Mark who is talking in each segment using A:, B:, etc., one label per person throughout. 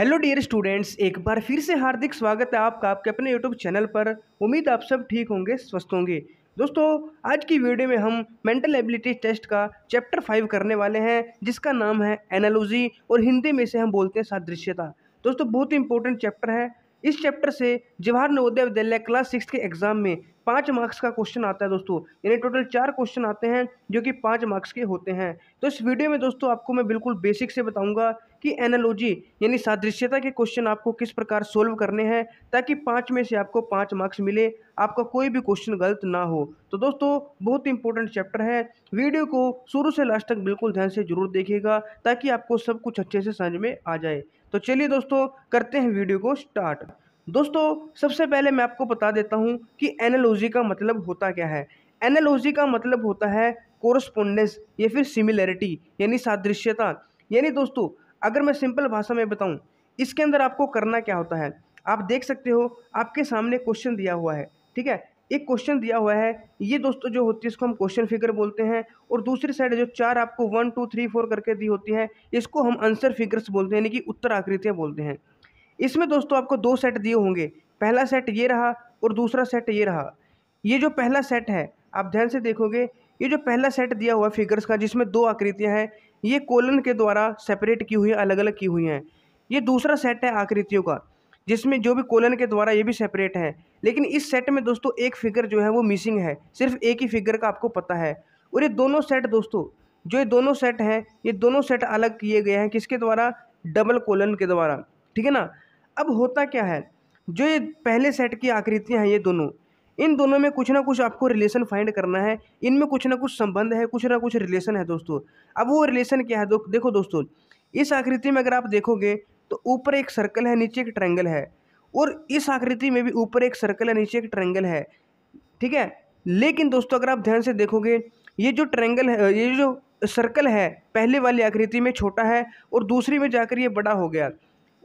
A: hello dear students एक बार फिर से हार्दिक स्वागत है आपका आपके अपने यूट्यूब चैनल पर उम्मीद आप सब ठीक होंगे स्वस्थ होंगे दोस्तों आज की वीडियो में हम मेंटल एबिलिटी टेस्ट का चैप्टर फाइव करने वाले हैं जिसका नाम है एनालॉजी और हिंदी में से हम बोलते हैं सादृश्यता दोस्तों बहुत ही इंपॉर्टेंट चैप्टर है इस चैप्टर से जवाहर नवोदय विद्यालय क्लास सिक्स के एग्जाम में पाँच मार्क्स का क्वेश्चन आता है दोस्तों यानी टोटल चार क्वेश्चन आते हैं जो कि पाँच मार्क्स के होते हैं तो इस वीडियो में दोस्तों आपको मैं बिल्कुल बेसिक से बताऊंगा कि एनालॉजी यानी सादृश्यता के क्वेश्चन आपको किस प्रकार सोल्व करने हैं ताकि पाँच में से आपको पाँच मार्क्स मिले आपका कोई भी क्वेश्चन गलत ना हो तो दोस्तों बहुत इंपॉर्टेंट चैप्टर है वीडियो को शुरू से लास्ट तक बिल्कुल ध्यान से जरूर देखेगा ताकि आपको सब कुछ अच्छे से समझ में आ जाए तो चलिए दोस्तों करते हैं वीडियो को स्टार्ट दोस्तों सबसे पहले मैं आपको बता देता हूँ कि एनालॉजी का मतलब होता क्या है एनालॉजी का मतलब होता है कोरस्पोंडेंस या फिर सिमिलैरिटी यानी सादृश्यता यानी दोस्तों अगर मैं सिंपल भाषा में बताऊँ इसके अंदर आपको करना क्या होता है आप देख सकते हो आपके सामने क्वेश्चन दिया हुआ है ठीक है एक क्वेश्चन दिया हुआ है ये दोस्तों जो होती है इसको हम क्वेश्चन फिगर बोलते हैं और दूसरी साइड जो चार आपको वन टू थ्री फोर करके दी होती है इसको हम आंसर फिगर्स बोलते हैं यानी कि उत्तर आकृतियाँ बोलते हैं इसमें दोस्तों आपको दो सेट दिए होंगे पहला सेट ये रहा और दूसरा सेट ये रहा ये जो पहला सेट है आप ध्यान से देखोगे ये जो पहला सेट दिया हुआ फिगर्स का जिसमें दो आकृतियाँ हैं ये कोलन के द्वारा सेपरेट की हुई अलग अलग की हुई हैं ये दूसरा सेट है आकृतियों का जिसमें जो भी कोलन के द्वारा ये भी सेपरेट है लेकिन इस सेट में दोस्तों एक फिगर जो है वो मिसिंग है सिर्फ एक ही फिगर का आपको पता है और ये दोनों सेट दोस्तों जो ये दोनों सेट हैं ये दोनों सेट अलग किए गए हैं किसके द्वारा डबल कोलन के द्वारा ठीक है ना अब होता क्या है जो ये पहले सेट की आकृतियाँ हैं ये दोनों इन दोनों में कुछ ना कुछ आपको रिलेशन फाइंड करना है इनमें कुछ ना कुछ संबंध है कुछ ना कुछ रिलेशन है दोस्तों अब वो रिलेशन क्या है दो, देखो दोस्तों इस आकृति में अगर आप देखोगे तो ऊपर एक सर्कल है नीचे एक ट्रैंगल है और इस आकृति में भी ऊपर एक सर्कल है नीचे एक ट्रैंगल है ठीक है लेकिन दोस्तों अगर आप ध्यान से देखोगे ये जो ट्रैंगल है ये जो सर्कल है पहले वाली आकृति में छोटा है और दूसरी में जाकर ये बड़ा हो गया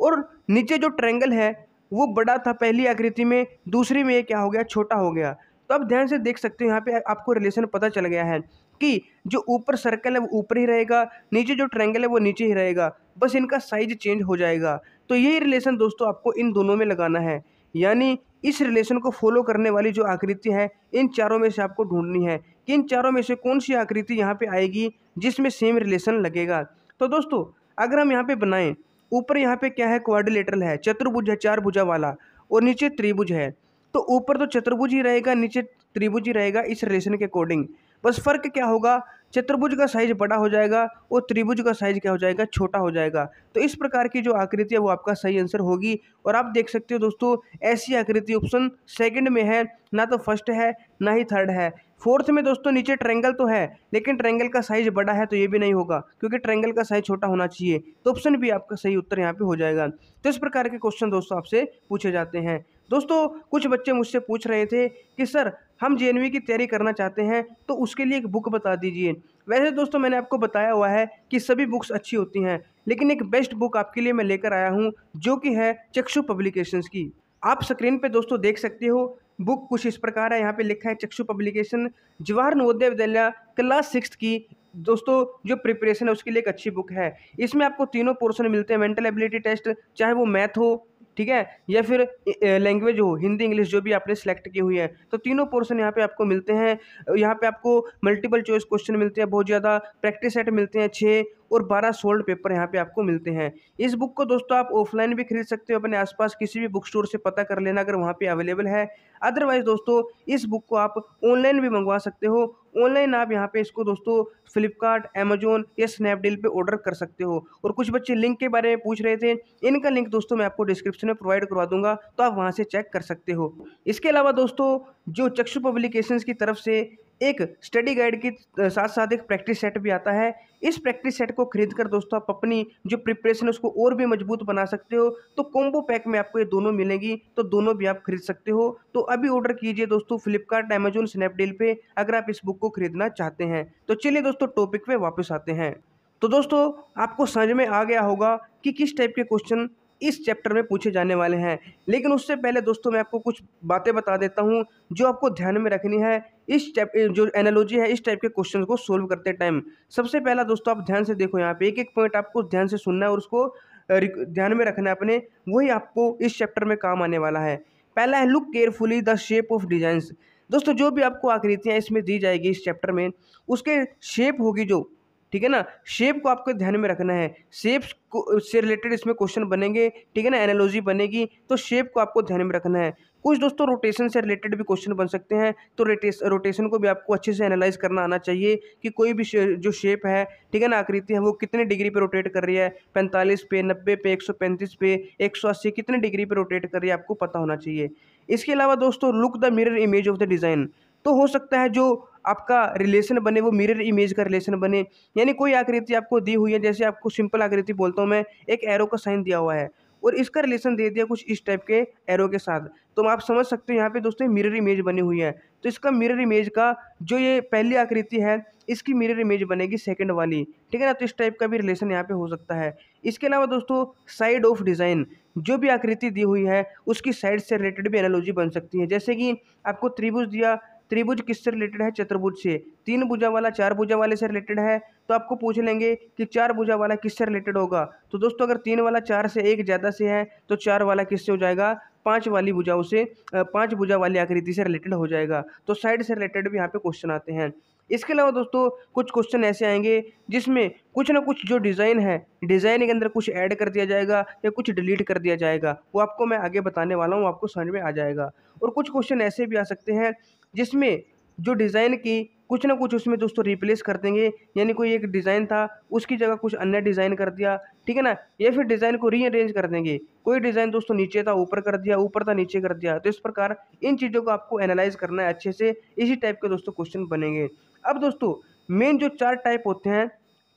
A: और नीचे जो ट्रैंगल है वो बड़ा था पहली आकृति में दूसरी में ये क्या हो गया छोटा हो गया तो आप ध्यान से देख सकते हो यहाँ पे आपको रिलेशन पता चल गया है कि जो ऊपर सर्कल है वो ऊपर ही रहेगा नीचे जो ट्रायंगल है वो नीचे ही रहेगा बस इनका साइज चेंज हो जाएगा तो यही रिलेशन दोस्तों आपको इन दोनों में लगाना है यानी इस रिलेशन को फॉलो करने वाली जो आकृति है इन चारों में से आपको ढूंढनी है कि इन चारों में से कौन सी आकृति यहाँ पे आएगी जिसमें सेम रिलेशन लगेगा तो दोस्तों अगर हम यहाँ पे बनाएं ऊपर यहाँ पे क्या है क्वाड्रिलेटरल है चतुर्भुज है चार भुजा वाला और नीचे त्रिभुज है तो ऊपर तो चतुर्भुज ही रहेगा नीचे त्रिभुज ही रहेगा इस रिलेशन के अकॉर्डिंग बस फर्क क्या होगा चतुर्भुज का साइज बड़ा हो जाएगा और त्रिभुज का साइज क्या हो जाएगा छोटा हो जाएगा तो इस प्रकार की जो आकृति है वो आपका सही आंसर होगी और आप देख सकते हो दोस्तों ऐसी आकृति ऑप्शन सेकंड में है ना तो फर्स्ट है ना ही थर्ड है फोर्थ में दोस्तों नीचे ट्रेंगल तो है लेकिन ट्रेंगल का साइज बड़ा है तो ये भी नहीं होगा क्योंकि ट्रेंगल का साइज छोटा होना चाहिए तो ऑप्शन भी आपका सही उत्तर यहाँ पे हो जाएगा तो इस प्रकार के क्वेश्चन दोस्तों आपसे पूछे जाते हैं दोस्तों कुछ बच्चे मुझसे पूछ रहे थे कि सर हम जे की तैयारी करना चाहते हैं तो उसके लिए एक बुक बता दीजिए वैसे दोस्तों मैंने आपको बताया हुआ है कि सभी बुक्स अच्छी होती हैं लेकिन एक बेस्ट बुक आपके लिए मैं लेकर आया हूँ जो कि है चक्षु पब्लिकेशंस की आप स्क्रीन पे दोस्तों देख सकते हो बुक कुछ इस प्रकार है यहाँ पे लिखा है चक्षु पब्लिकेशन जवाहर नवोदय विद्यालय क्लास सिक्स की दोस्तों जो प्रिपरेशन है उसके लिए एक अच्छी बुक है इसमें आपको तीनों पोर्शन मिलते हैं मेंटल एबिलिटी टेस्ट चाहे वो मैथ हो ठीक है या फिर लैंग्वेज हो हिंदी इंग्लिश जो भी आपने सेलेक्ट की हुई है तो तीनों पोर्शन यहाँ पे आपको मिलते हैं यहाँ पे आपको मल्टीपल चॉइस क्वेश्चन मिलते हैं बहुत ज़्यादा प्रैक्टिस सेट मिलते हैं छः और 12 सोल्ड पेपर यहाँ पे आपको मिलते हैं इस बुक को दोस्तों आप ऑफलाइन भी खरीद सकते हो अपने आसपास किसी भी बुक स्टोर से पता कर लेना अगर वहाँ पे अवेलेबल है अदरवाइज़ दोस्तों इस बुक को आप ऑनलाइन भी मंगवा सकते हो ऑनलाइन आप यहाँ पे इसको दोस्तों फ्लिपकार्ट अमेजोन या स्नैपडील पे ऑर्डर कर सकते हो और कुछ बच्चे लिंक के बारे में पूछ रहे थे इनका लिंक दोस्तों मैं आपको डिस्क्रिप्शन में प्रोवाइड करवा दूंगा तो आप वहाँ से चेक कर सकते हो इसके अलावा दोस्तों जो चक्षु पब्लिकेशन की तरफ से एक स्टडी गाइड के साथ साथ एक प्रैक्टिस सेट भी आता है इस प्रैक्टिस सेट को खरीद कर दोस्तों आप अपनी जो प्रिपरेशन है उसको और भी मजबूत बना सकते हो तो कॉम्बो पैक में आपको ये दोनों मिलेंगी तो दोनों भी आप खरीद सकते हो तो अभी ऑर्डर कीजिए दोस्तों फ्लिपकार्ट अमेजोन स्नैपडील पर अगर आप इस बुक को खरीदना चाहते हैं तो चलिए दोस्तों टॉपिक पर वापस आते हैं तो दोस्तों आपको समझ में आ गया होगा कि किस टाइप के क्वेश्चन इस चैप्टर में पूछे जाने वाले हैं लेकिन उससे पहले दोस्तों मैं आपको कुछ बातें बता देता हूँ जो आपको ध्यान में रखनी है इस टाइप जो एनालॉजी है इस टाइप के क्वेश्चन को सोल्व करते टाइम सबसे पहला दोस्तों आप ध्यान से देखो यहाँ पे एक एक पॉइंट आपको ध्यान से सुनना है और उसको ध्यान में रखना है अपने वही आपको इस चैप्टर में काम आने वाला है पहला है look carefully the shape of designs दोस्तों जो भी आपको आकृतियाँ इसमें दी जाएगी इस चैप्टर में उसके शेप होगी जो ठीक है ना शेप को आपको ध्यान में रखना है शेप्स को से रिलेटेड इसमें क्वेश्चन बनेंगे ठीक है ना एनालॉजी बनेगी तो शेप को आपको ध्यान में रखना है कुछ दोस्तों रोटेशन से रिलेटेड भी क्वेश्चन बन सकते हैं तो रोटेशन को भी आपको अच्छे से एनालाइज करना आना चाहिए कि कोई भी जो शेप है ठीक है ना आकृति है वो कितने डिग्री पे रोटेट कर रही है पैंतालीस पे नब्बे पे एक सौ पैंतीस पे एक सौ अस्सी कितने डिग्री पे रोटेट कर रही है आपको पता होना चाहिए इसके अलावा दोस्तों look the mirror image of the design तो हो सकता है जो आपका रिलेशन बने वो मिरर इमेज का रिलेशन बने यानी कोई आकृति आपको दी हुई है जैसे आपको सिंपल आकृति बोलता हूँ मैं एक एरो का साइन दिया हुआ है और इसका रिलेशन दे दिया कुछ इस टाइप के एरो के साथ तो आप समझ सकते हो यहाँ पे दोस्तों मिरर इमेज बनी हुई है तो इसका मिरर इमेज का जो ये पहली आकृति है इसकी मिरर इमेज बनेगी सेकंड वाली ठीक है ना तो इस टाइप का भी रिलेशन यहाँ पे हो सकता है इसके अलावा दोस्तों साइड ऑफ डिज़ाइन जो भी आकृति दी हुई है उसकी साइड से रिलेटेड भी एनालॉजी बन सकती है जैसे कि आपको त्रिभुज दिया त्रिभुज किससे रिलेटेड है चतुर्भुज से तीन भुजा वाला चार भुजा वाले से रिलेटेड है तो आपको पूछ लेंगे कि चार भुजा वाला किससे रिलेटेड होगा तो दोस्तों अगर तीन वाला चार से एक ज़्यादा से है तो चार वाला किससे हो जाएगा पांच वाली भुजाओं से पांच भुजा वाली आकृति से रिलेटेड हो जाएगा तो साइड से रिलेटेड भी यहाँ पे क्वेश्चन आते हैं इसके अलावा दोस्तों कुछ क्वेश्चन ऐसे आएंगे जिसमें कुछ ना कुछ जो डिज़ाइन है डिज़ाइन के अंदर कुछ ऐड कर दिया जाएगा या कुछ डिलीट कर दिया जाएगा वो आपको मैं आगे बताने वाला हूँ आपको समझ में आ जाएगा और कुछ क्वेश्चन ऐसे भी आ सकते हैं जिसमें जो डिज़ाइन की कुछ ना कुछ उसमें दोस्तों रिप्लेस कर देंगे यानी कोई एक डिज़ाइन था उसकी जगह कुछ अन्य डिज़ाइन कर दिया ठीक है ना या फिर डिज़ाइन को रीअरेंज कर देंगे कोई डिज़ाइन दोस्तों नीचे था ऊपर कर दिया ऊपर था नीचे कर दिया तो इस प्रकार इन चीज़ों को आपको एनालाइज करना है अच्छे से इसी टाइप के दोस्तों क्वेश्चन बनेंगे अब दोस्तों मेन जो चार टाइप होते हैं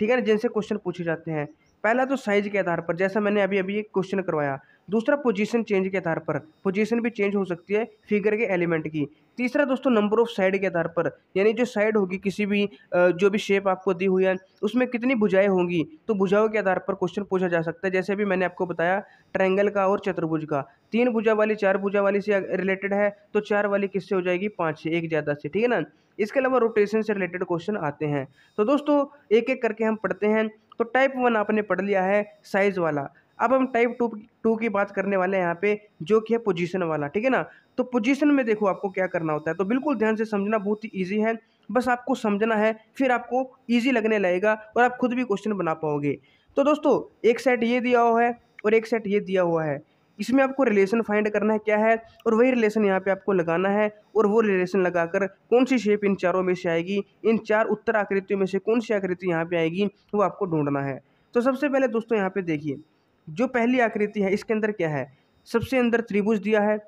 A: ठीक है ना जिनसे क्वेश्चन पूछे जाते हैं पहला तो साइज के आधार पर जैसा मैंने अभी अभी एक क्वेश्चन करवाया दूसरा पोजीशन चेंज के आधार पर पोजीशन भी चेंज हो सकती है फिगर के एलिमेंट की तीसरा दोस्तों नंबर ऑफ साइड के आधार पर यानी जो साइड होगी किसी भी जो भी शेप आपको दी हुई है उसमें कितनी बुझाएँ होंगी तो बुझाओं के आधार पर क्वेश्चन पूछा जा सकता है जैसे भी मैंने आपको बताया ट्रायंगल का और चतुर्भुज का तीन भुजा वाली चार भुजा वाली से रिलेटेड है तो चार वाली किससे हो जाएगी पाँच से एक ज़्यादा से ठीक है ना इसके अलावा रोटेशन से रिलेटेड क्वेश्चन आते हैं तो दोस्तों एक एक करके हम पढ़ते हैं तो टाइप वन आपने पढ़ लिया है साइज़ वाला अब हम टाइप टू टू की बात करने वाले हैं यहाँ पे जो कि है पोजीशन वाला ठीक है ना तो पोजीशन में देखो आपको क्या करना होता है तो बिल्कुल ध्यान से समझना बहुत ही ईजी है बस आपको समझना है फिर आपको ईजी लगने लगेगा और आप खुद भी क्वेश्चन बना पाओगे तो दोस्तों एक सेट ये दिया हुआ है और एक सेट ये दिया हुआ है इसमें आपको रिलेशन फाइंड करना है क्या है और वही रिलेशन यहाँ पे आपको लगाना है और वो रिलेशन लगाकर कौन सी शेप इन चारों में से आएगी इन चार उत्तर आकृतियों में से कौन सी आकृति यहाँ पे आएगी वो आपको ढूंढना है तो सबसे पहले दोस्तों यहाँ पे देखिए जो पहली आकृति है इसके अंदर क्या है सबसे अंदर त्रिभुज दिया है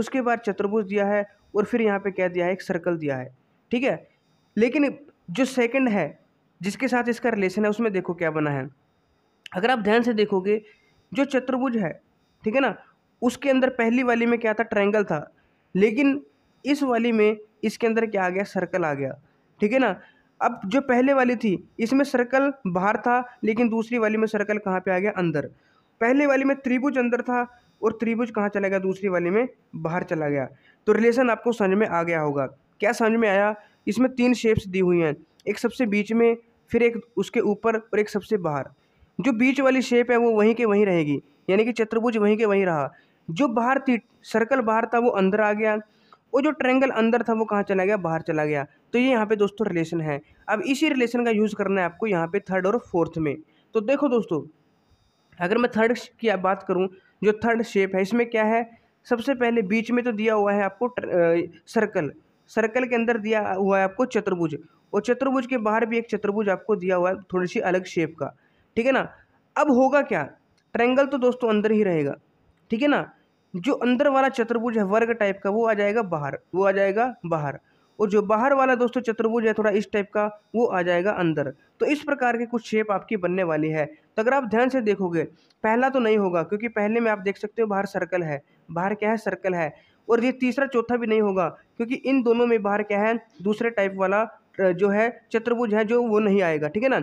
A: उसके बाद चतुर्भुज दिया है और फिर यहाँ पे क्या दिया है एक सर्कल दिया है ठीक है लेकिन जो सेकंड है जिसके साथ इसका रिलेशन है उसमें देखो क्या बना है अगर आप ध्यान से देखोगे जो चतुर्भुज है ठीक है ना उसके अंदर पहली वाली में क्या था ट्रैंगल था लेकिन इस वाली में इसके अंदर क्या आ गया सर्कल आ गया ठीक है ना अब जो पहले वाली थी इसमें सर्कल बाहर था लेकिन दूसरी वाली में सर्कल कहाँ पे आ गया अंदर पहले वाली में त्रिभुज अंदर था और त्रिभुज कहाँ चला गया दूसरी वाली में बाहर चला गया तो रिलेशन आपको समझ में आ गया होगा क्या समझ में आया इसमें तीन शेप्स दी हुई हैं एक सबसे बीच में फिर एक उसके ऊपर और एक सबसे बाहर जो बीच वाली शेप है वो वहीं के वहीं रहेगी यानी कि चतुर्भुज वहीं के वहीं रहा जो बाहर थी सर्कल बाहर था वो अंदर आ गया और जो ट्रेंगल अंदर था वो कहाँ चला गया बाहर चला गया तो ये यहाँ पे दोस्तों रिलेशन है अब इसी रिलेशन का यूज़ करना है आपको यहाँ पे थर्ड और फोर्थ में तो देखो दोस्तों अगर मैं थर्ड की बात करूँ जो थर्ड शेप है इसमें क्या है सबसे पहले बीच में तो दिया हुआ है आपको सर्कल सर्कल के अंदर दिया हुआ है आपको चतुर्भुज और चतुर्भुज के बाहर भी एक चतुर्भुज आपको दिया हुआ है थोड़ी सी अलग शेप का ठीक है ना अब होगा क्या ट्रेंगल तो दोस्तों अंदर ही रहेगा ठीक है ना जो अंदर वाला चतुर्भुज है वर्ग टाइप का वो आ जाएगा बाहर वो आ जाएगा बाहर और जो बाहर वाला दोस्तों चतुर्भुज है थोड़ा इस टाइप का वो आ जाएगा अंदर तो इस प्रकार की कुछ शेप आपकी बनने वाली है तो अगर आप ध्यान से देखोगे पहला तो नहीं होगा क्योंकि पहले में आप देख सकते हो बाहर सर्कल है बाहर क्या है सर्कल है और ये तीसरा चौथा भी नहीं होगा क्योंकि इन दोनों में बाहर क्या है दूसरे टाइप वाला जो है चतुर्भुज है जो वो नहीं आएगा ठीक है ना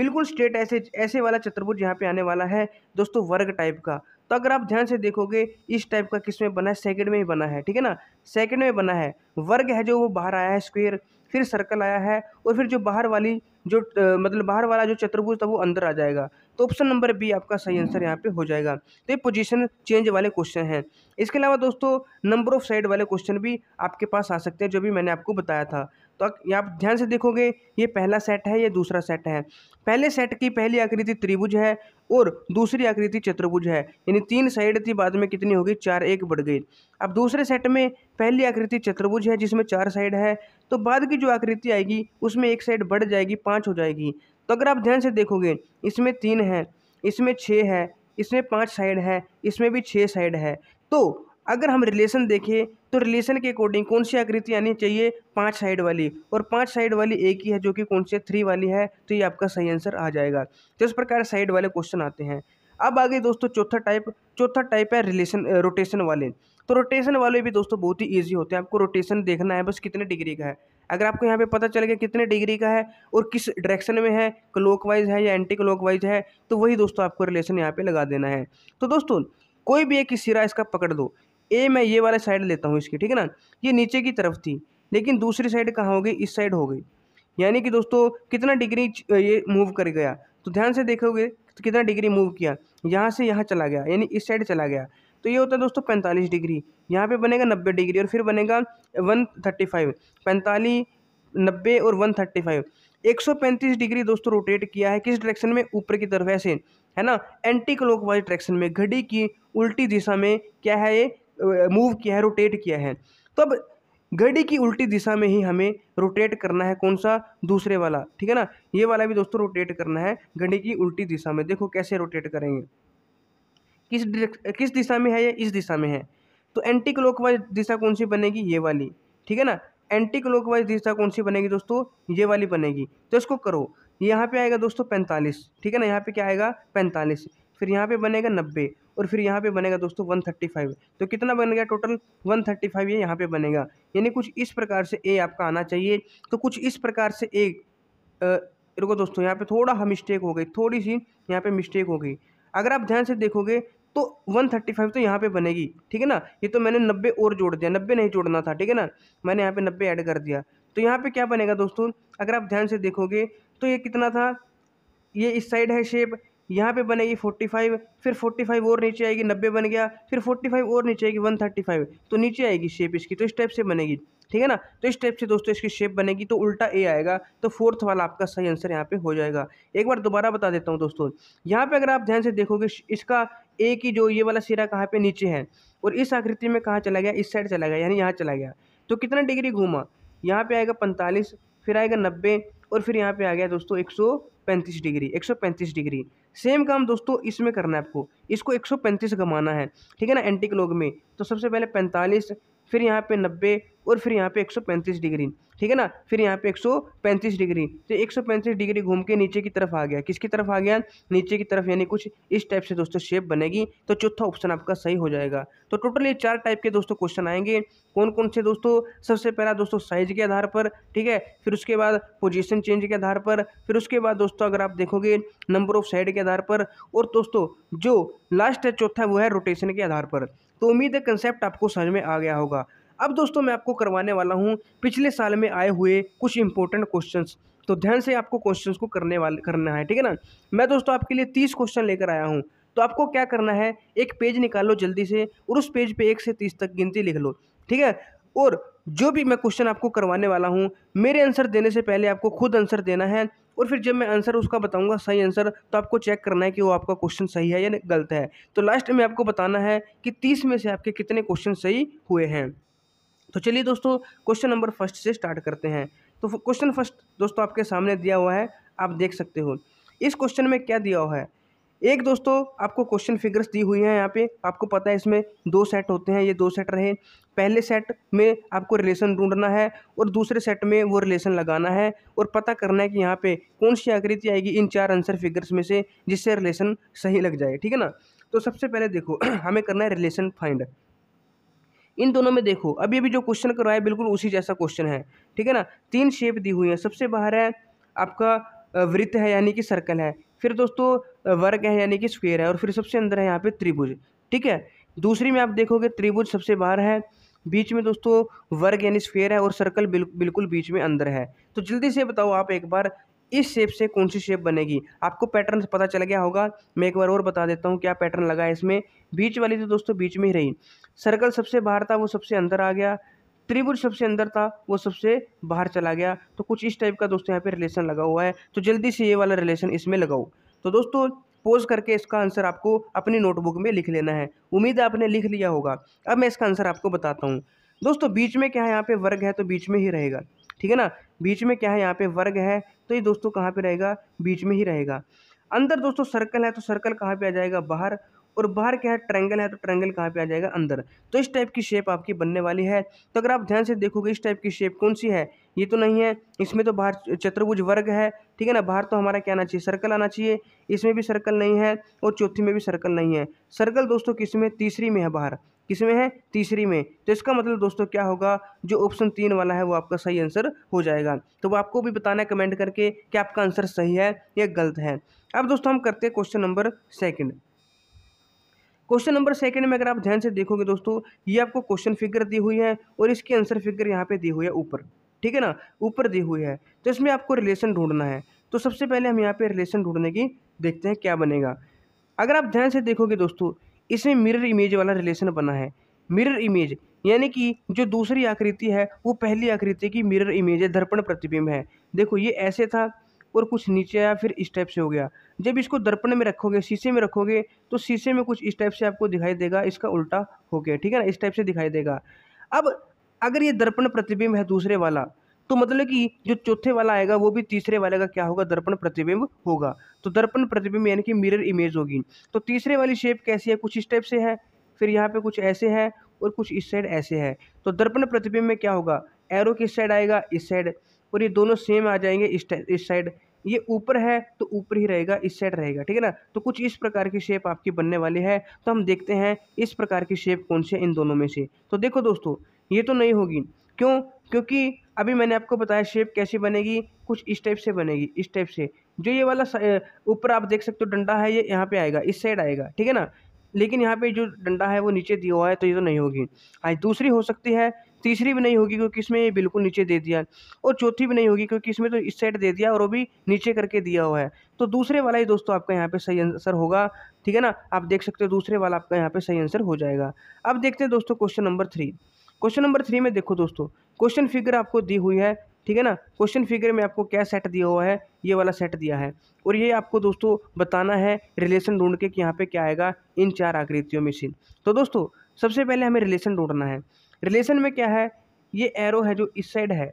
A: बिल्कुल स्ट्रेट ऐसे ऐसे वाला चतुर्भुज यहाँ पे आने वाला है दोस्तों वर्ग टाइप का तो अगर आप ध्यान से देखोगे इस टाइप का किस में बना है सेकेंड में ही बना है ठीक है ना सेकेंड में बना है वर्ग है जो वो बाहर आया है स्क्वेयर फिर सर्कल आया है और फिर जो बाहर वाली जो मतलब बाहर वाला जो चतुर्भुज था वो अंदर आ जाएगा तो ऑप्शन नंबर बी आपका सही आंसर यहाँ पे हो जाएगा तो ये पोजीशन चेंज वाले क्वेश्चन हैं इसके अलावा दोस्तों नंबर ऑफ साइड वाले क्वेश्चन भी आपके पास आ सकते हैं जो भी मैंने आपको बताया था तो आप ध्यान से देखोगे ये पहला सेट है ये दूसरा सेट है पहले सेट की पहली आकृति त्रिभुज है और दूसरी आकृति चतुर्भुज है यानी तीन साइड थी बाद में कितनी होगी चार एक बढ़ गई अब दूसरे सेट में पहली आकृति चतुर्भुज है जिसमें चार साइड है तो बाद की जो आकृति आएगी उसमें एक साइड बढ़ जाएगी पाँच हो जाएगी तो अगर आप ध्यान से देखोगे इसमें तीन है इसमें छः है इसमें पाँच साइड है इसमें भी छः साइड है तो अगर हम रिलेशन देखें तो रिलेशन के अकॉर्डिंग कौन सी आकृति आनी चाहिए पांच साइड वाली और पांच साइड वाली एक ही है जो कि कौन सी थ्री वाली है तो ये आपका सही आंसर आ जाएगा तो इस प्रकार साइड वाले क्वेश्चन आते हैं अब आगे दोस्तों चौथा टाइप चौथा टाइप है रिलेशन रोटेशन वाले तो रोटेशन वाले भी दोस्तों बहुत ही ईजी होते हैं आपको रोटेशन देखना है बस कितने डिग्री का है अगर आपको यहाँ पे पता चल गया कितने डिग्री का है और किस डायरेक्शन में है वाइज है या एंटी वाइज है तो वही दोस्तों आपको रिलेशन यहाँ पे लगा देना है तो दोस्तों कोई भी एक सिरा इसका पकड़ दो ए मैं ये वाला साइड लेता हूँ इसकी ठीक है ना ये नीचे की तरफ थी लेकिन दूसरी साइड कहाँ हो गई इस साइड हो गई यानी कि दोस्तों कितना डिग्री ये मूव कर गया तो ध्यान से देखोगे तो कितना डिग्री मूव किया यहाँ से यहाँ चला गया यानी इस साइड चला गया तो ये होता है दोस्तों पैंतालीस डिग्री यहाँ पे बनेगा नब्बे डिग्री और फिर बनेगा वन थर्टी फाइव पैंतालीस नब्बे और वन थर्टी फाइव एक सौ पैंतीस डिग्री दोस्तों रोटेट किया है किस डायरेक्शन में ऊपर की तरफ ऐसे है ना एंटी क्लॉकवाइज डायरेक्शन में घड़ी की उल्टी दिशा में क्या है ये मूव किया है रोटेट किया है तो अब घड़ी की उल्टी दिशा में ही हमें रोटेट करना है कौन सा दूसरे वाला ठीक है ना ये वाला भी दोस्तों रोटेट करना है घड़ी की उल्टी दिशा में देखो कैसे रोटेट करेंगे किस किस दिशा में है या इस दिशा में है तो एंटी क्लॉकवाइज दिशा कौन सी बनेगी ये वाली ठीक है ना एंटी क्लॉकवाइज दिशा कौन सी बनेगी दोस्तों ये वाली बनेगी तो इसको करो यहाँ पे आएगा दोस्तों पैंतालीस ठीक है ना यहाँ पे क्या आएगा पैंतालीस फिर यहाँ पे बनेगा नब्बे और फिर यहाँ पे बनेगा दोस्तों 135 तो कितना बन गया टोटल 135 ये यहाँ पे बनेगा यानी कुछ इस प्रकार से ए आपका आना चाहिए तो कुछ इस प्रकार से ए रुको दोस्तों यहाँ पे थोड़ा मिस्टेक हाँ हो गई थोड़ी सी यहाँ पे मिस्टेक हो गई अगर आप ध्यान से देखोगे तो 135 तो यहाँ पे बनेगी ठीक है ना ये तो मैंने 90 और जोड़ दिया 90 नहीं जोड़ना था ठीक है ना मैंने यहाँ पे 90 ऐड कर दिया तो यहाँ पे क्या बनेगा दोस्तों अगर आप ध्यान से देखोगे तो ये कितना था ये इस साइड है शेप यहाँ पे बनेगी फोर्टी फाइव फिर फोर्टी फाइव और नीचे आएगी नब्बे बन गया फिर फोर्टी फाइव और नीचे आएगी वन थर्टी फाइव तो नीचे आएगी शेप इसकी तो इस टाइप से बनेगी ठीक है ना तो इस टाइप से दोस्तों इसकी शेप बनेगी तो उल्टा ए आएगा तो फोर्थ वाला आपका सही आंसर यहाँ पे हो जाएगा एक बार दोबारा बता देता हूँ दोस्तों यहाँ पे अगर आप ध्यान से देखोगे इसका ए की जो ये वाला सिरा कहाँ पे नीचे है और इस आकृति में कहाँ चला गया इस साइड चला गया यानी यहाँ चला गया तो कितना डिग्री घूमा यहाँ पे आएगा पैंतालीस फिर आएगा नब्बे और फिर यहाँ पे आ गया दोस्तों एक सौ पैंतीस डिग्री एक सौ पैंतीस डिग्री सेम काम दोस्तों इसमें करना है आपको इसको एक सौ पैंतीस घुमाना है ठीक है ना एंटी क्लॉक में तो सबसे पहले पैंतालीस फिर यहाँ पे नब्बे और फिर यहाँ पे 135 डिग्री ठीक है ना फिर यहाँ पे 135 डिग्री तो 135 डिग्री घूम के नीचे की तरफ आ गया किसकी तरफ आ गया नीचे की तरफ यानी कुछ इस टाइप से दोस्तों शेप बनेगी तो चौथा ऑप्शन आपका सही हो जाएगा तो टोटल ये चार टाइप के दोस्तों क्वेश्चन आएंगे कौन कौन से दोस्तों सबसे पहला दोस्तों साइज के आधार पर ठीक है फिर उसके बाद पोजिशन चेंज के आधार पर फिर उसके बाद दोस्तों अगर आप देखोगे नंबर ऑफ साइड के आधार पर और दोस्तों जो लास्ट है चौथा वो है रोटेशन के आधार पर तो उम्मीद है कंसेप्ट आपको समझ में आ गया होगा अब दोस्तों मैं आपको करवाने वाला हूँ पिछले साल में आए हुए कुछ इंपॉर्टेंट क्वेश्चन तो ध्यान से आपको क्वेश्चन को करने वाले करना है ठीक है ना मैं दोस्तों आपके लिए तीस क्वेश्चन लेकर आया हूँ तो आपको क्या करना है एक पेज निकालो जल्दी से और उस पेज पे एक से तीस तक गिनती लिख लो ठीक है और जो भी मैं क्वेश्चन आपको करवाने वाला हूँ मेरे आंसर देने से पहले आपको खुद आंसर देना है और फिर जब मैं आंसर उसका बताऊँगा सही आंसर तो आपको चेक करना है कि वो आपका क्वेश्चन सही है या गलत है तो लास्ट में आपको बताना है कि तीस में से आपके कितने क्वेश्चन सही हुए हैं तो चलिए दोस्तों क्वेश्चन नंबर फर्स्ट से स्टार्ट करते हैं तो क्वेश्चन फर्स्ट दोस्तों आपके सामने दिया हुआ है आप देख सकते हो इस क्वेश्चन में क्या दिया हुआ है एक दोस्तों आपको क्वेश्चन फिगर्स दी हुई हैं यहाँ पे आपको पता है इसमें दो सेट होते हैं ये दो सेट रहे पहले सेट में आपको रिलेशन ढूंढना है और दूसरे सेट में वो रिलेशन लगाना है और पता करना है कि यहाँ पे कौन सी आकृति आएगी इन चार आंसर फिगर्स में से जिससे रिलेशन सही लग जाए ठीक है ना तो सबसे पहले देखो हमें करना है रिलेशन फाइंड इन दोनों में देखो अभी अभी जो क्वेश्चन करवाया बिल्कुल उसी जैसा क्वेश्चन है ठीक है ना तीन शेप दी हुई है सबसे बाहर है आपका वृत्त है यानी कि सर्कल है फिर दोस्तों वर्ग है यानी कि स्क्वेयर है और फिर सबसे अंदर है यहाँ पे त्रिभुज ठीक है दूसरी में आप देखोगे त्रिभुज सबसे बाहर है बीच में दोस्तों वर्ग यानी स्फेयर है और सर्कल बिल्कुल बीच में अंदर है तो जल्दी से बताओ आप एक बार इस शेप से कौन सी शेप बनेगी आपको पैटर्न पता चल गया होगा मैं एक बार और बता देता हूँ क्या पैटर्न लगा है इसमें बीच वाली तो दोस्तों बीच में ही रही सर्कल सबसे बाहर था वो सबसे अंदर आ गया त्रिभुज सबसे अंदर था वो सबसे बाहर चला गया तो कुछ इस टाइप का दोस्तों यहाँ पे रिलेशन लगा हुआ है तो जल्दी से ये वाला रिलेशन इसमें लगाओ तो दोस्तों पोज करके इसका आंसर आपको अपनी नोटबुक में लिख लेना है उम्मीद आपने लिख लिया होगा अब मैं इसका आंसर आपको बताता हूँ दोस्तों बीच में क्या है यहाँ पे वर्ग है तो बीच में ही रहेगा ठीक है ना बीच में क्या है यहाँ पे वर्ग है तो ये दोस्तों कहाँ पर रहेगा बीच में ही रहेगा अंदर दोस्तों सर्कल है तो सर्कल कहाँ पर आ जाएगा बाहर और बाहर क्या है ट्रैंगल है तो ट्रैंगल कहाँ पे आ जाएगा अंदर तो इस टाइप की शेप आपकी बनने वाली है तो अगर आप ध्यान से देखोगे इस टाइप की शेप कौन सी है ये तो नहीं है इसमें तो बाहर चतुर्भुज वर्ग है ठीक है ना बाहर तो हमारा क्या आना चाहिए सर्कल आना चाहिए इसमें भी सर्कल नहीं है और चौथी में भी सर्कल नहीं है सर्कल दोस्तों किस में तीसरी में है बाहर किस में है तीसरी में तो इसका मतलब दोस्तों क्या होगा जो ऑप्शन तीन वाला है वो आपका सही आंसर हो जाएगा तो वो आपको भी बताना है कमेंट करके कि आपका आंसर सही है या गलत है अब दोस्तों हम करते हैं question number second question number second में अगर आप ध्यान से देखोगे दोस्तों ये आपको क्वेश्चन फिगर दी हुई है और इसकी आंसर फिगर यहाँ पे दी हुई है ऊपर ठीक है ना ऊपर दी हुई है तो इसमें आपको रिलेशन ढूंढना है तो सबसे पहले हम यहाँ पे रिलेशन ढूंढने की देखते हैं क्या बनेगा अगर आप ध्यान से देखोगे दोस्तों इसमें मिरर इमेज वाला रिलेशन बना है मिरर इमेज यानी कि जो दूसरी आकृति है वो पहली आकृति की मिरर इमेज है दर्पण प्रतिबिंब है देखो ये ऐसे था और कुछ नीचे आया फिर इस टाइप से हो गया जब इसको दर्पण में रखोगे शीशे में रखोगे तो शीशे में कुछ इस टाइप से आपको दिखाई देगा इसका उल्टा हो गया ठीक है ना इस टाइप से दिखाई देगा अब अगर ये दर्पण प्रतिबिंब है दूसरे वाला तो मतलब कि जो चौथे वाला आएगा वो भी तीसरे वाले का क्या होगा दर्पण प्रतिबिंब होगा तो दर्पण प्रतिबिंब यानी कि मिरर इमेज होगी तो तीसरे वाली शेप कैसी है कुछ इस टाइप से है फिर यहाँ पे कुछ ऐसे है और कुछ इस साइड ऐसे है तो दर्पण प्रतिबिंब में क्या होगा एरो किस साइड आएगा इस साइड और ये दोनों सेम आ जाएंगे इस इस साइड ये ऊपर है तो ऊपर ही रहेगा इस साइड रहेगा ठीक है ना तो कुछ इस प्रकार की शेप आपकी बनने वाली है तो हम देखते हैं इस प्रकार की शेप कौन से इन दोनों में से तो देखो दोस्तों ये तो नहीं होगी क्यों क्योंकि अभी मैंने आपको बताया शेप कैसी बनेगी कुछ इस टाइप से बनेगी इस टाइप से जो ये वाला ऊपर आप देख सकते हो डंडा है ये यहाँ पे आएगा इस साइड आएगा ठीक है ना लेकिन यहाँ पे जो डंडा है वो नीचे दिया हुआ है तो ये तो नहीं होगी आज दूसरी हो सकती है तीसरी भी नहीं होगी क्योंकि इसमें ये बिल्कुल नीचे दे दिया और चौथी भी नहीं होगी क्योंकि इसमें तो इस साइड दे दिया और वो भी नीचे करके दिया हुआ है तो दूसरे वाला ही दोस्तों आपका यहाँ पे सही आंसर होगा ठीक है ना आप देख सकते हो दूसरे वाला आपका यहाँ पे सही आंसर हो जाएगा अब देखते हैं दोस्तों question number three question number three में देखो दोस्तों क्वेश्चन फिगर आपको दी हुई है ठीक है ना क्वेश्चन फिगर में आपको क्या सेट दिया हुआ है ये वाला सेट दिया है और ये आपको दोस्तों बताना है रिलेशन ढूंढ के कि यहाँ पे क्या आएगा इन चार आकृतियों में से तो दोस्तों सबसे पहले हमें रिलेशन ढूंढना है रिलेशन में क्या है ये एरो है जो इस साइड है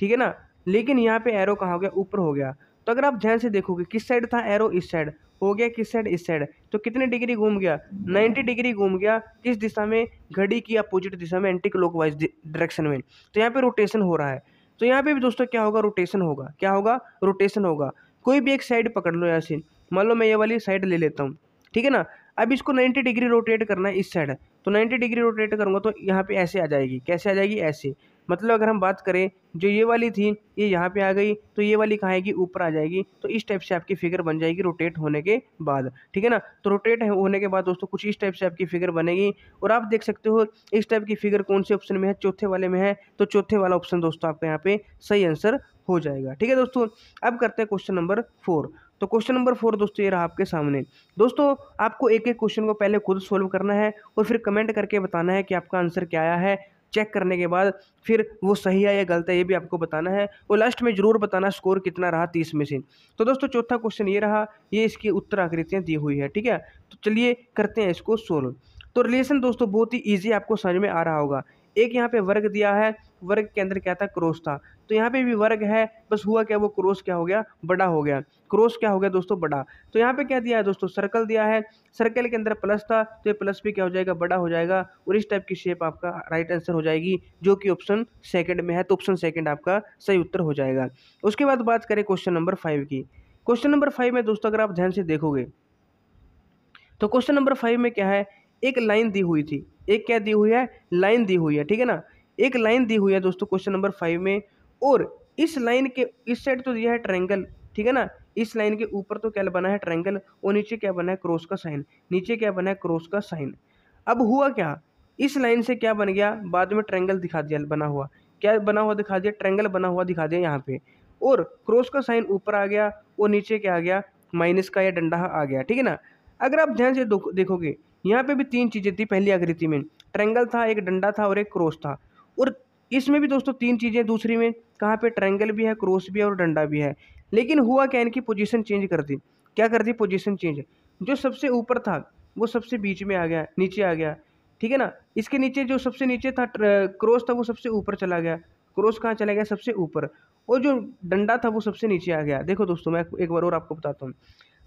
A: ठीक है ना लेकिन यहाँ पे एरो कहाँ हो गया ऊपर हो गया तो अगर आप ध्यान से देखोगे किस साइड था एरो इस साइड हो गया किस साइड इस साइड तो कितने डिग्री घूम गया 90 डिग्री घूम गया किस दिशा में घड़ी की अपोजिट दिशा में एंटी क्लॉक वाइज डायरेक्शन में तो यहाँ पे रोटेशन हो रहा है तो यहाँ पे भी दोस्तों क्या होगा रोटेशन होगा क्या होगा रोटेशन होगा कोई भी एक साइड पकड़ लो यहाँ से मान लो मैं ये वाली साइड ले लेता हूँ ठीक है ना अब इसको 90 डिग्री रोटेट करना है इस साइड तो 90 डिग्री रोटेट करूँगा तो यहाँ पे ऐसे आ जाएगी कैसे आ जाएगी ऐसे मतलब अगर हम बात करें जो ये वाली थी ये यहाँ पे आ गई तो ये वाली कहाँ आएगी ऊपर आ जाएगी तो इस टाइप से आपकी फिगर बन जाएगी रोटेट होने के बाद ठीक है ना तो रोटेट होने के बाद दोस्तों कुछ इस टाइप से आपकी फिगर बनेगी और आप देख सकते हो इस टाइप की फिगर कौन से ऑप्शन में है चौथे वाले में है तो चौथे वाला ऑप्शन दोस्तों आपका यहाँ पे सही आंसर हो जाएगा ठीक है दोस्तों अब करते हैं क्वेश्चन नंबर फोर तो क्वेश्चन नंबर फोर दोस्तों ये रहा आपके सामने दोस्तों आपको एक एक क्वेश्चन को पहले खुद सोल्व करना है और फिर कमेंट करके बताना है कि आपका आंसर क्या आया है चेक करने के बाद फिर वो सही है या गलत है ये भी आपको बताना है और लास्ट में ज़रूर बताना स्कोर कितना रहा तीस में से तो दोस्तों चौथा क्वेश्चन ये रहा ये इसकी उत्तर आकृतियाँ दी हुई है ठीक है तो चलिए करते हैं इसको सोल्व तो रिलेशन दोस्तों बहुत ही ईजी आपको समझ में आ रहा होगा एक यहाँ पे वर्ग दिया है वर्ग के अंदर क्या था क्रोस था तो यहाँ पे भी वर्ग है बस हुआ क्या वो क्रोस क्या हो गया बड़ा हो गया क्रोस क्या हो गया दोस्तों बड़ा तो यहाँ पे क्या दिया है दोस्तों सर्कल दिया है सर्कल के अंदर प्लस था तो ये प्लस भी क्या हो जाएगा बड़ा हो जाएगा और इस टाइप की शेप आपका राइट आंसर हो जाएगी जो कि ऑप्शन सेकेंड में है तो ऑप्शन सेकेंड आपका सही उत्तर हो जाएगा उसके बाद बात करें क्वेश्चन नंबर फाइव की क्वेश्चन नंबर फाइव में दोस्तों अगर आप ध्यान से देखोगे तो क्वेश्चन नंबर फाइव में क्या है एक लाइन दी हुई थी एक क्या दी हुई है लाइन दी हुई है ठीक है ना एक लाइन दी हुई है दोस्तों क्वेश्चन नंबर फाइव में और इस लाइन के इस साइड तो दिया है ट्रैंगल ठीक है ना इस लाइन के ऊपर तो क्या बना है ट्रैंगल और नीचे क्या बना है क्रॉस का साइन नीचे क्या बना है क्रॉस का साइन अब हुआ क्या इस लाइन से क्या बन गया बाद में ट्रैंगल दिखा दिया बना हुआ क्या बना हुआ दिखा दिया ट्रैंगल बना हुआ दिखा दिया यहाँ पे और क्रॉस का साइन ऊपर आ गया और नीचे क्या आ गया माइनस का या डंडा आ गया ठीक है ना अगर आप ध्यान से देखोगे यहाँ पे भी तीन चीज़ें थी पहली आकृति में ट्रैंगल था एक डंडा था और एक क्रॉस था और इसमें भी दोस्तों तीन चीज़ें दूसरी में कहाँ पे ट्रायंगल भी है क्रॉस भी है और डंडा भी है लेकिन हुआ क्या इनकी पोजीशन चेंज कर दी क्या कर दी पोजीशन चेंज जो सबसे ऊपर था वो सबसे बीच में आ गया नीचे आ गया ठीक है ना इसके नीचे जो सबसे नीचे था क्रॉस था वो सबसे ऊपर चला गया क्रॉस कहाँ चला गया सबसे ऊपर और जो डंडा था वो सबसे नीचे आ गया देखो दोस्तों मैं एक बार और आपको बताता हूँ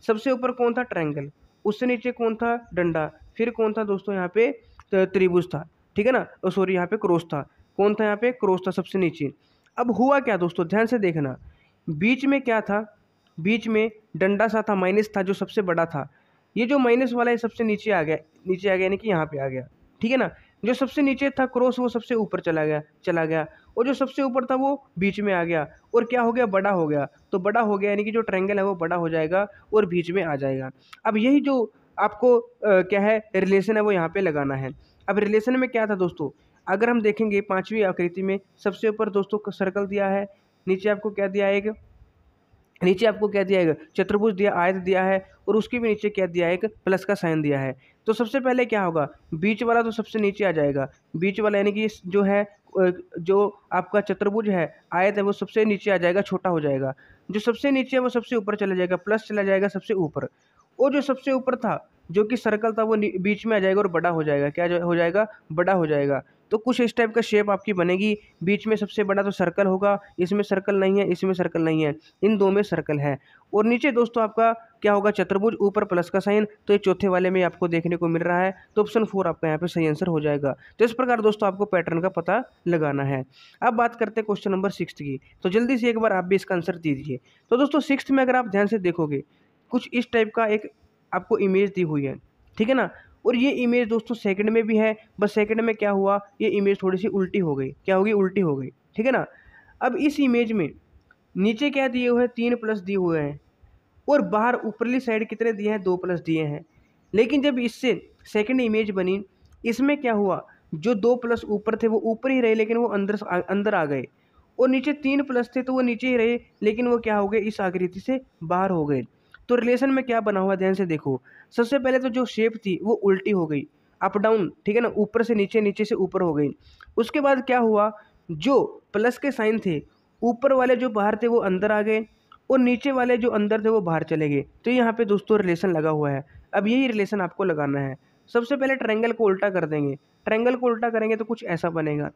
A: सबसे ऊपर कौन था ट्रायंगल उससे नीचे कौन था डंडा फिर कौन था दोस्तों यहाँ पे त्रिभुज था ठीक है ना और सॉरी यहाँ पे क्रॉस था कौन था यहाँ पे क्रोस था सबसे नीचे अब हुआ क्या दोस्तों ध्यान से देखना बीच में क्या था बीच में डंडा सा था माइनस था जो सबसे बड़ा था ये जो माइनस वाला है सबसे नीचे आ गया नीचे आ गया यानी कि यहाँ पे आ गया ठीक है ना जो सबसे नीचे था क्रॉस वो सबसे ऊपर चला गया चला गया और जो सबसे ऊपर था वो बीच में आ गया और क्या हो गया बड़ा हो गया तो बड़ा हो गया यानी कि जो ट्रैंगल है वो बड़ा हो जाएगा और बीच में आ जाएगा अब यही जो आपको आ, क्या है रिलेशन है वो यहाँ पे लगाना है अब रिलेशन में क्या था दोस्तों अगर हम देखेंगे पाँचवीं आकृति में सबसे ऊपर दोस्तों सर्कल दिया है नीचे आपको क्या दिया है एक नीचे आपको क्या दिया है चतुर्भुज दिया आयत दिया है और उसके भी नीचे क्या दिया है एक प्लस का साइन दिया है तो सबसे पहले क्या होगा बीच वाला तो सबसे नीचे आ जाएगा बीच वाला यानी कि जो है जो आपका चतुर्भुज है आयत है वो सबसे नीचे आ जाएगा छोटा हो जाएगा जो सबसे नीचे है वो सबसे ऊपर चला जाएगा प्लस चला जाएगा सबसे ऊपर और जो सबसे ऊपर था जो कि सर्कल था वो बीच में आ जाएगा और बड़ा हो जाएगा क्या हो जाएगा बड़ा हो जाएगा तो कुछ इस टाइप का शेप आपकी बनेगी बीच में सबसे बड़ा तो सर्कल होगा इसमें सर्कल नहीं है इसमें सर्कल नहीं है इन दो में सर्कल है और नीचे दोस्तों आपका क्या होगा चतुर्भुज ऊपर प्लस का साइन तो ये चौथे वाले में आपको देखने को मिल रहा है तो ऑप्शन फोर आपका यहाँ पे सही आंसर हो जाएगा तो इस प्रकार दोस्तों आपको पैटर्न का पता लगाना है अब बात करते हैं क्वेश्चन नंबर सिक्स की तो जल्दी से एक बार आप भी इसका आंसर दीजिए तो दोस्तों सिक्स में अगर आप ध्यान से देखोगे कुछ इस टाइप का एक आपको इमेज दी हुई है ठीक है ना और ये इमेज दोस्तों सेकंड में भी है बस सेकंड में क्या हुआ ये इमेज थोड़ी सी उल्टी हो गई क्या होगी उल्टी हो गई ठीक है ना अब इस इमेज में नीचे क्या दिए हुए हैं तीन प्लस दिए हुए हैं और बाहर ऊपरली साइड कितने दिए हैं दो प्लस दिए हैं लेकिन जब इससे सेकेंड इमेज बनी इसमें क्या हुआ जो दो प्लस ऊपर थे वो ऊपर ही रहे लेकिन वो अंदर अंदर आ गए और नीचे तीन प्लस थे तो वो नीचे ही रहे लेकिन वो क्या हो गए इस आकृति से बाहर हो गए तो रिलेशन में क्या बना हुआ ध्यान से देखो सबसे पहले तो जो शेप थी वो उल्टी हो गई अप डाउन ठीक है ना ऊपर से नीचे नीचे से ऊपर हो गई उसके बाद क्या हुआ जो प्लस के साइन थे ऊपर वाले जो बाहर थे वो अंदर आ गए और नीचे वाले जो अंदर थे वो बाहर चले गए तो यहाँ पे दोस्तों रिलेशन लगा हुआ है अब यही रिलेशन आपको लगाना है सबसे पहले ट्रैंगल को उल्टा कर देंगे ट्रैंगल को उल्टा करेंगे तो कुछ ऐसा बनेगा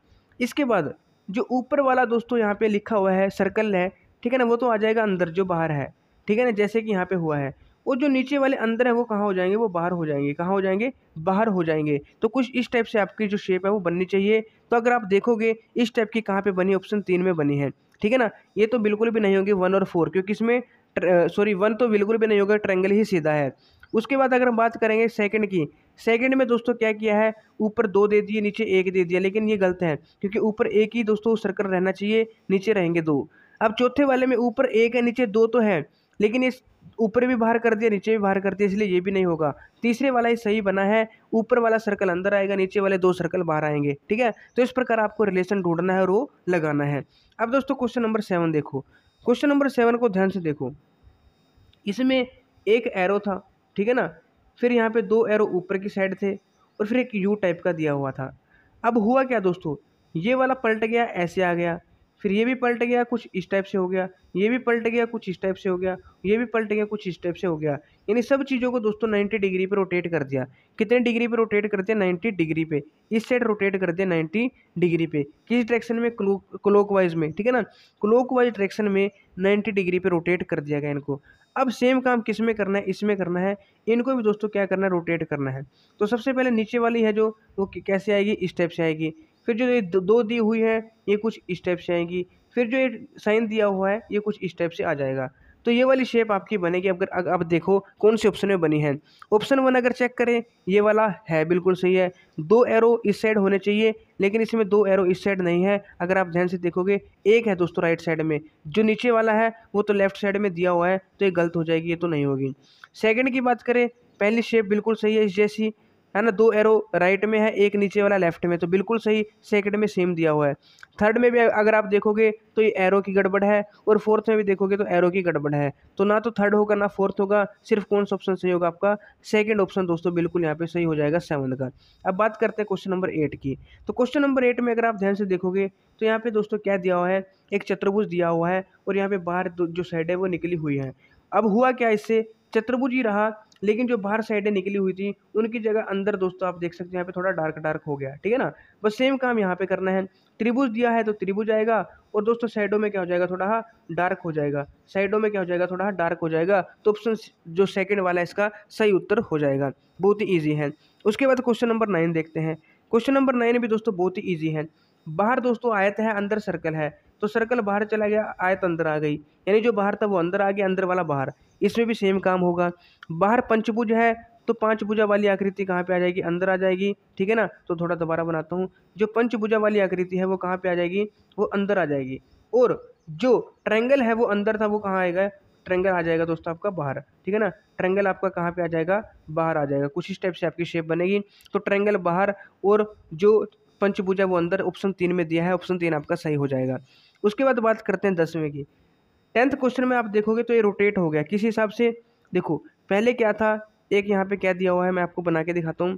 A: इसके बाद जो ऊपर वाला दोस्तों यहाँ पे लिखा हुआ है सर्कल है ठीक है ना वो तो आ जाएगा अंदर जो बाहर है ठीक है ना जैसे कि यहाँ पे हुआ है वो जो नीचे वाले अंदर है वो कहाँ हो जाएंगे वो बाहर हो जाएंगे कहाँ हो जाएंगे बाहर हो जाएंगे तो कुछ इस टाइप से आपकी जो शेप है वो बननी चाहिए तो अगर आप देखोगे इस टाइप की कहाँ पर बनी ऑप्शन तीन में बनी है ठीक है ना ये तो बिल्कुल भी नहीं होगी वन और फोर क्योंकि इसमें सॉरी वन तो बिल्कुल भी नहीं होगा ट्रेंगल ही सीधा है उसके बाद अगर हम बात करेंगे सेकंड की सेकंड में दोस्तों क्या किया है ऊपर दो दे दिए नीचे एक दे दिया लेकिन ये गलत है क्योंकि ऊपर एक ही दोस्तों सर्कल रहना चाहिए नीचे रहेंगे दो अब चौथे वाले में ऊपर एक है नीचे दो तो है लेकिन इस ऊपर भी बाहर कर दिया नीचे भी बाहर कर दिया इसलिए ये भी नहीं होगा तीसरे वाला ही सही बना है ऊपर वाला सर्कल अंदर आएगा नीचे वाले दो सर्कल बाहर आएंगे ठीक है तो इस प्रकार आपको रिलेशन ढूंढना है और वो लगाना है अब दोस्तों क्वेश्चन नंबर सेवन देखो क्वेश्चन नंबर सेवन को ध्यान से देखो इसमें एक एरो था ठीक है ना फिर यहाँ पर दो एरो ऊपर की साइड थे और फिर एक यू टाइप का दिया हुआ था अब हुआ क्या दोस्तों ये वाला पलट गया ऐसे आ गया फिर ये भी पलट गया कुछ इस टाइप से हो गया ये भी पलट गया कुछ इस टाइप से हो गया ये भी पलट गया कुछ इस टाइप से हो गया इन सब चीज़ों को दोस्तों 90 डिग्री पर रोटेट कर दिया कितने डिग्री पर रोटेट करते हैं 90 डिग्री पे इस साइड रोटेट करते हैं 90 डिग्री पे किस डायरेक्शन में क्लोक वाइज में ठीक है ना क्लोक वाइज डायरेक्शन में नाइन्टी डिग्री पर रोटेट कर दिया गया इनको अब सेम काम किस में करना है इसमें करना है इनको भी दोस्तों क्या करना है रोटेट करना है तो सबसे पहले नीचे वाली है जो वो कैसे आएगी इस टाइप से आएगी फिर जो ये दो दी हुई है ये कुछ स्टेप से आएंगी फिर जो ये साइन दिया हुआ है ये कुछ स्टेप से आ जाएगा तो ये वाली शेप आपकी बनेगी अगर आप, आप देखो कौन से ऑप्शन में बनी है ऑप्शन वन अगर चेक करें ये वाला है बिल्कुल सही है दो एरो इस साइड होने चाहिए लेकिन इसमें दो एरो इस साइड नहीं है अगर आप ध्यान से देखोगे एक है दोस्तों राइट साइड में जो नीचे वाला है वो तो लेफ्ट साइड में दिया हुआ है तो ये गलत हो जाएगी ये तो नहीं होगी सेकेंड की बात करें पहली शेप बिल्कुल सही है इस जैसी है ना दो एरो राइट में है एक नीचे वाला लेफ्ट में तो बिल्कुल सही सेकंड में सेम दिया हुआ है थर्ड में भी अगर आप देखोगे तो ये एरो की गड़बड़ है और फोर्थ में भी देखोगे तो एरो की गड़बड़ है तो ना तो थर्ड होगा ना फोर्थ होगा सिर्फ कौन सा ऑप्शन सही होगा आपका सेकंड ऑप्शन दोस्तों बिल्कुल यहाँ पे सही हो जाएगा सेवन का अब बात करते हैं क्वेश्चन नंबर एट की तो क्वेश्चन नंबर एट में अगर आप ध्यान से देखोगे तो यहाँ पे दोस्तों क्या दिया हुआ है एक चतुर्भुज दिया हुआ है और यहाँ पे बाहर जो साइड है वो निकली हुई है अब हुआ क्या इससे चतुर्भुज ही रहा लेकिन जो बाहर साइडें निकली हुई थी उनकी जगह अंदर दोस्तों आप देख सकते हैं यहाँ पे थोड़ा डार्क डार्क हो गया ठीक है ना बस सेम काम यहाँ पे करना है त्रिभुज दिया है तो त्रिभुज आएगा और दोस्तों साइडों में क्या हो जाएगा थोड़ा डार्क हो जाएगा साइडों में क्या हो जाएगा थोड़ा डार्क हो जाएगा तो ऑप्शन जो सेकेंड वाला है इसका सही उत्तर हो जाएगा बहुत ही ईजी है उसके बाद क्वेश्चन नंबर नाइन देखते हैं क्वेश्चन नंबर नाइन भी दोस्तों बहुत ही ईजी है बाहर दोस्तों आयत है अंदर सर्कल है तो सर्कल बाहर चला गया आयत अंदर आ गई यानी जो बाहर था वो अंदर आ गया अंदर वाला बाहर इसमें भी सेम काम होगा बाहर पंचभुज है तो पांचभुजा वाली आकृति कहाँ पे आ जाएगी अंदर आ जाएगी ठीक है ना तो थोड़ा दोबारा बनाता हूँ जो पंचभुजा वाली आकृति है वो कहाँ पे आ जाएगी वो अंदर आ जाएगी और जो ट्रेंगल है वो अंदर था वो कहाँ आएगा ट्रेंगल आ जाएगा दोस्तों आपका बाहर ठीक है ना ट्रेंगल आपका कहाँ पे आ जाएगा बाहर आ जाएगा कुछ इस टाइप से आपकी शेप बनेगी तो ट्रेंगल बाहर और जो पंचभुजा वो अंदर ऑप्शन तीन में दिया है ऑप्शन तीन आपका सही हो जाएगा उसके बाद बात करते हैं दसवें की टेंथ क्वेश्चन में आप देखोगे तो ये रोटेट हो गया किस हिसाब से देखो पहले क्या था एक यहाँ पे क्या दिया हुआ है मैं आपको बना के दिखाता हूँ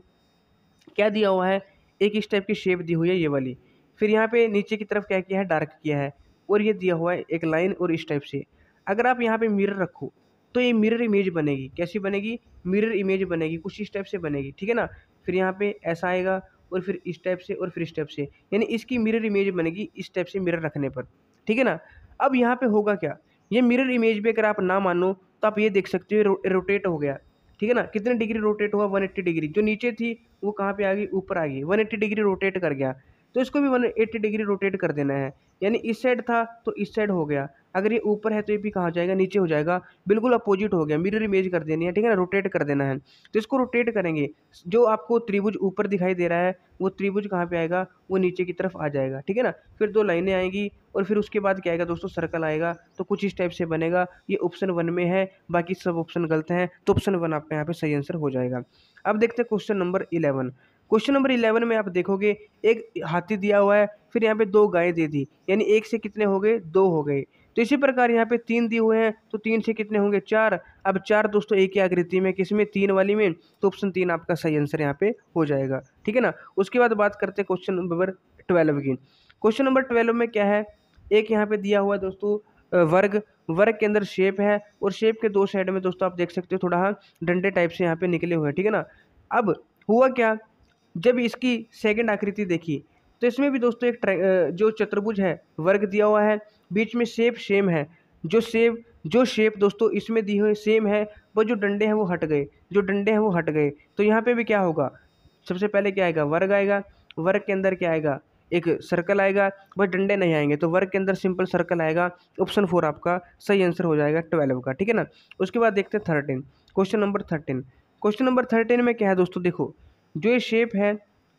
A: क्या दिया हुआ है एक इस टाइप की शेप दी हुई है ये वाली फिर यहाँ पे नीचे की तरफ क्या किया है डार्क किया है और ये दिया हुआ है एक लाइन और इस टाइप से अगर आप यहाँ पे मिरर रखो तो ये मिरर इमेज बनेगी कैसी बनेगी मिरर इमेज बनेगी कुछ इस टाइप से बनेगी ठीक है ना फिर यहाँ पर ऐसा आएगा और फिर इस टाइप से और फिर इस टाइप से यानी इसकी मिरर इमेज बनेगी इस टाइप से मिरर रखने पर ठीक है ना अब यहाँ पे होगा क्या ये मिरर इमेज भी अगर आप ना मानो तो आप ये देख सकते हो रो, रोटेट हो गया ठीक है ना कितने डिग्री रोटेट हुआ 180 डिग्री जो नीचे थी वो कहाँ पे आ गई ऊपर आ गई 180 डिग्री रोटेट कर गया तो इसको भी वन एट्टी डिग्री रोटेट कर देना है यानी इस साइड था तो इस साइड हो गया अगर ये ऊपर है तो ये भी कहाँ जाएगा नीचे हो जाएगा बिल्कुल अपोजिट हो गया मिरर इमेज कर देनी है ठीक है ना रोटेट कर देना है तो इसको रोटेट करेंगे जो आपको त्रिभुज ऊपर दिखाई दे रहा है वो त्रिभुज कहाँ पे आएगा वो नीचे की तरफ आ जाएगा ठीक है ना फिर दो लाइनें आएंगी और फिर उसके बाद क्या आएगा दोस्तों सर्कल आएगा तो कुछ इस टाइप से बनेगा ये ऑप्शन वन में है बाकी सब ऑप्शन गलत हैं तो ऑप्शन वन आपका यहाँ पर सही आंसर हो जाएगा अब देखते हैं question number eleven question number eleven में आप देखोगे एक हाथी दिया हुआ है फिर यहाँ पे दो गायें दे दी यानी एक से कितने हो गए दो हो गए तो इसी प्रकार यहाँ पे तीन दिए हुए हैं तो तीन से कितने होंगे चार अब चार दोस्तों एक ही आकृति में किस में तीन वाली में तो ऑप्शन तीन आपका सही आंसर यहाँ पे हो जाएगा ठीक है ना उसके बाद बात करते हैं क्वेश्चन नंबर ट्वेल्व की क्वेश्चन नंबर ट्वेल्व में क्या है एक यहाँ पे दिया हुआ दोस्तों वर्ग वर्ग के अंदर शेप है और शेप के दो साइड में दोस्तों आप देख सकते हो थोड़ा हाँ डंडे टाइप से यहाँ पे निकले हुए हैं ठीक है ना अब हुआ क्या जब इसकी सेकेंड आकृति देखी तो इसमें भी दोस्तों एक जो चतुर्भुज है वर्ग दिया हुआ है बीच में शेप सेम है जो सेप जो शेप दोस्तों इसमें दिए हुए सेम है वो जो डंडे हैं वो हट गए जो डंडे हैं वो हट गए तो यहाँ पे भी क्या होगा सबसे पहले क्या आएगा वर्ग आएगा वर्ग के अंदर क्या आएगा एक सर्कल आएगा वह डंडे नहीं आएंगे तो वर्ग के अंदर सिंपल सर्कल आएगा ऑप्शन फोर आपका सही आंसर हो जाएगा ट्वेल्व का ठीक है ना उसके बाद देखते हैं thirteen question number thirteen question number thirteen में क्या है दोस्तों देखो जो ये शेप है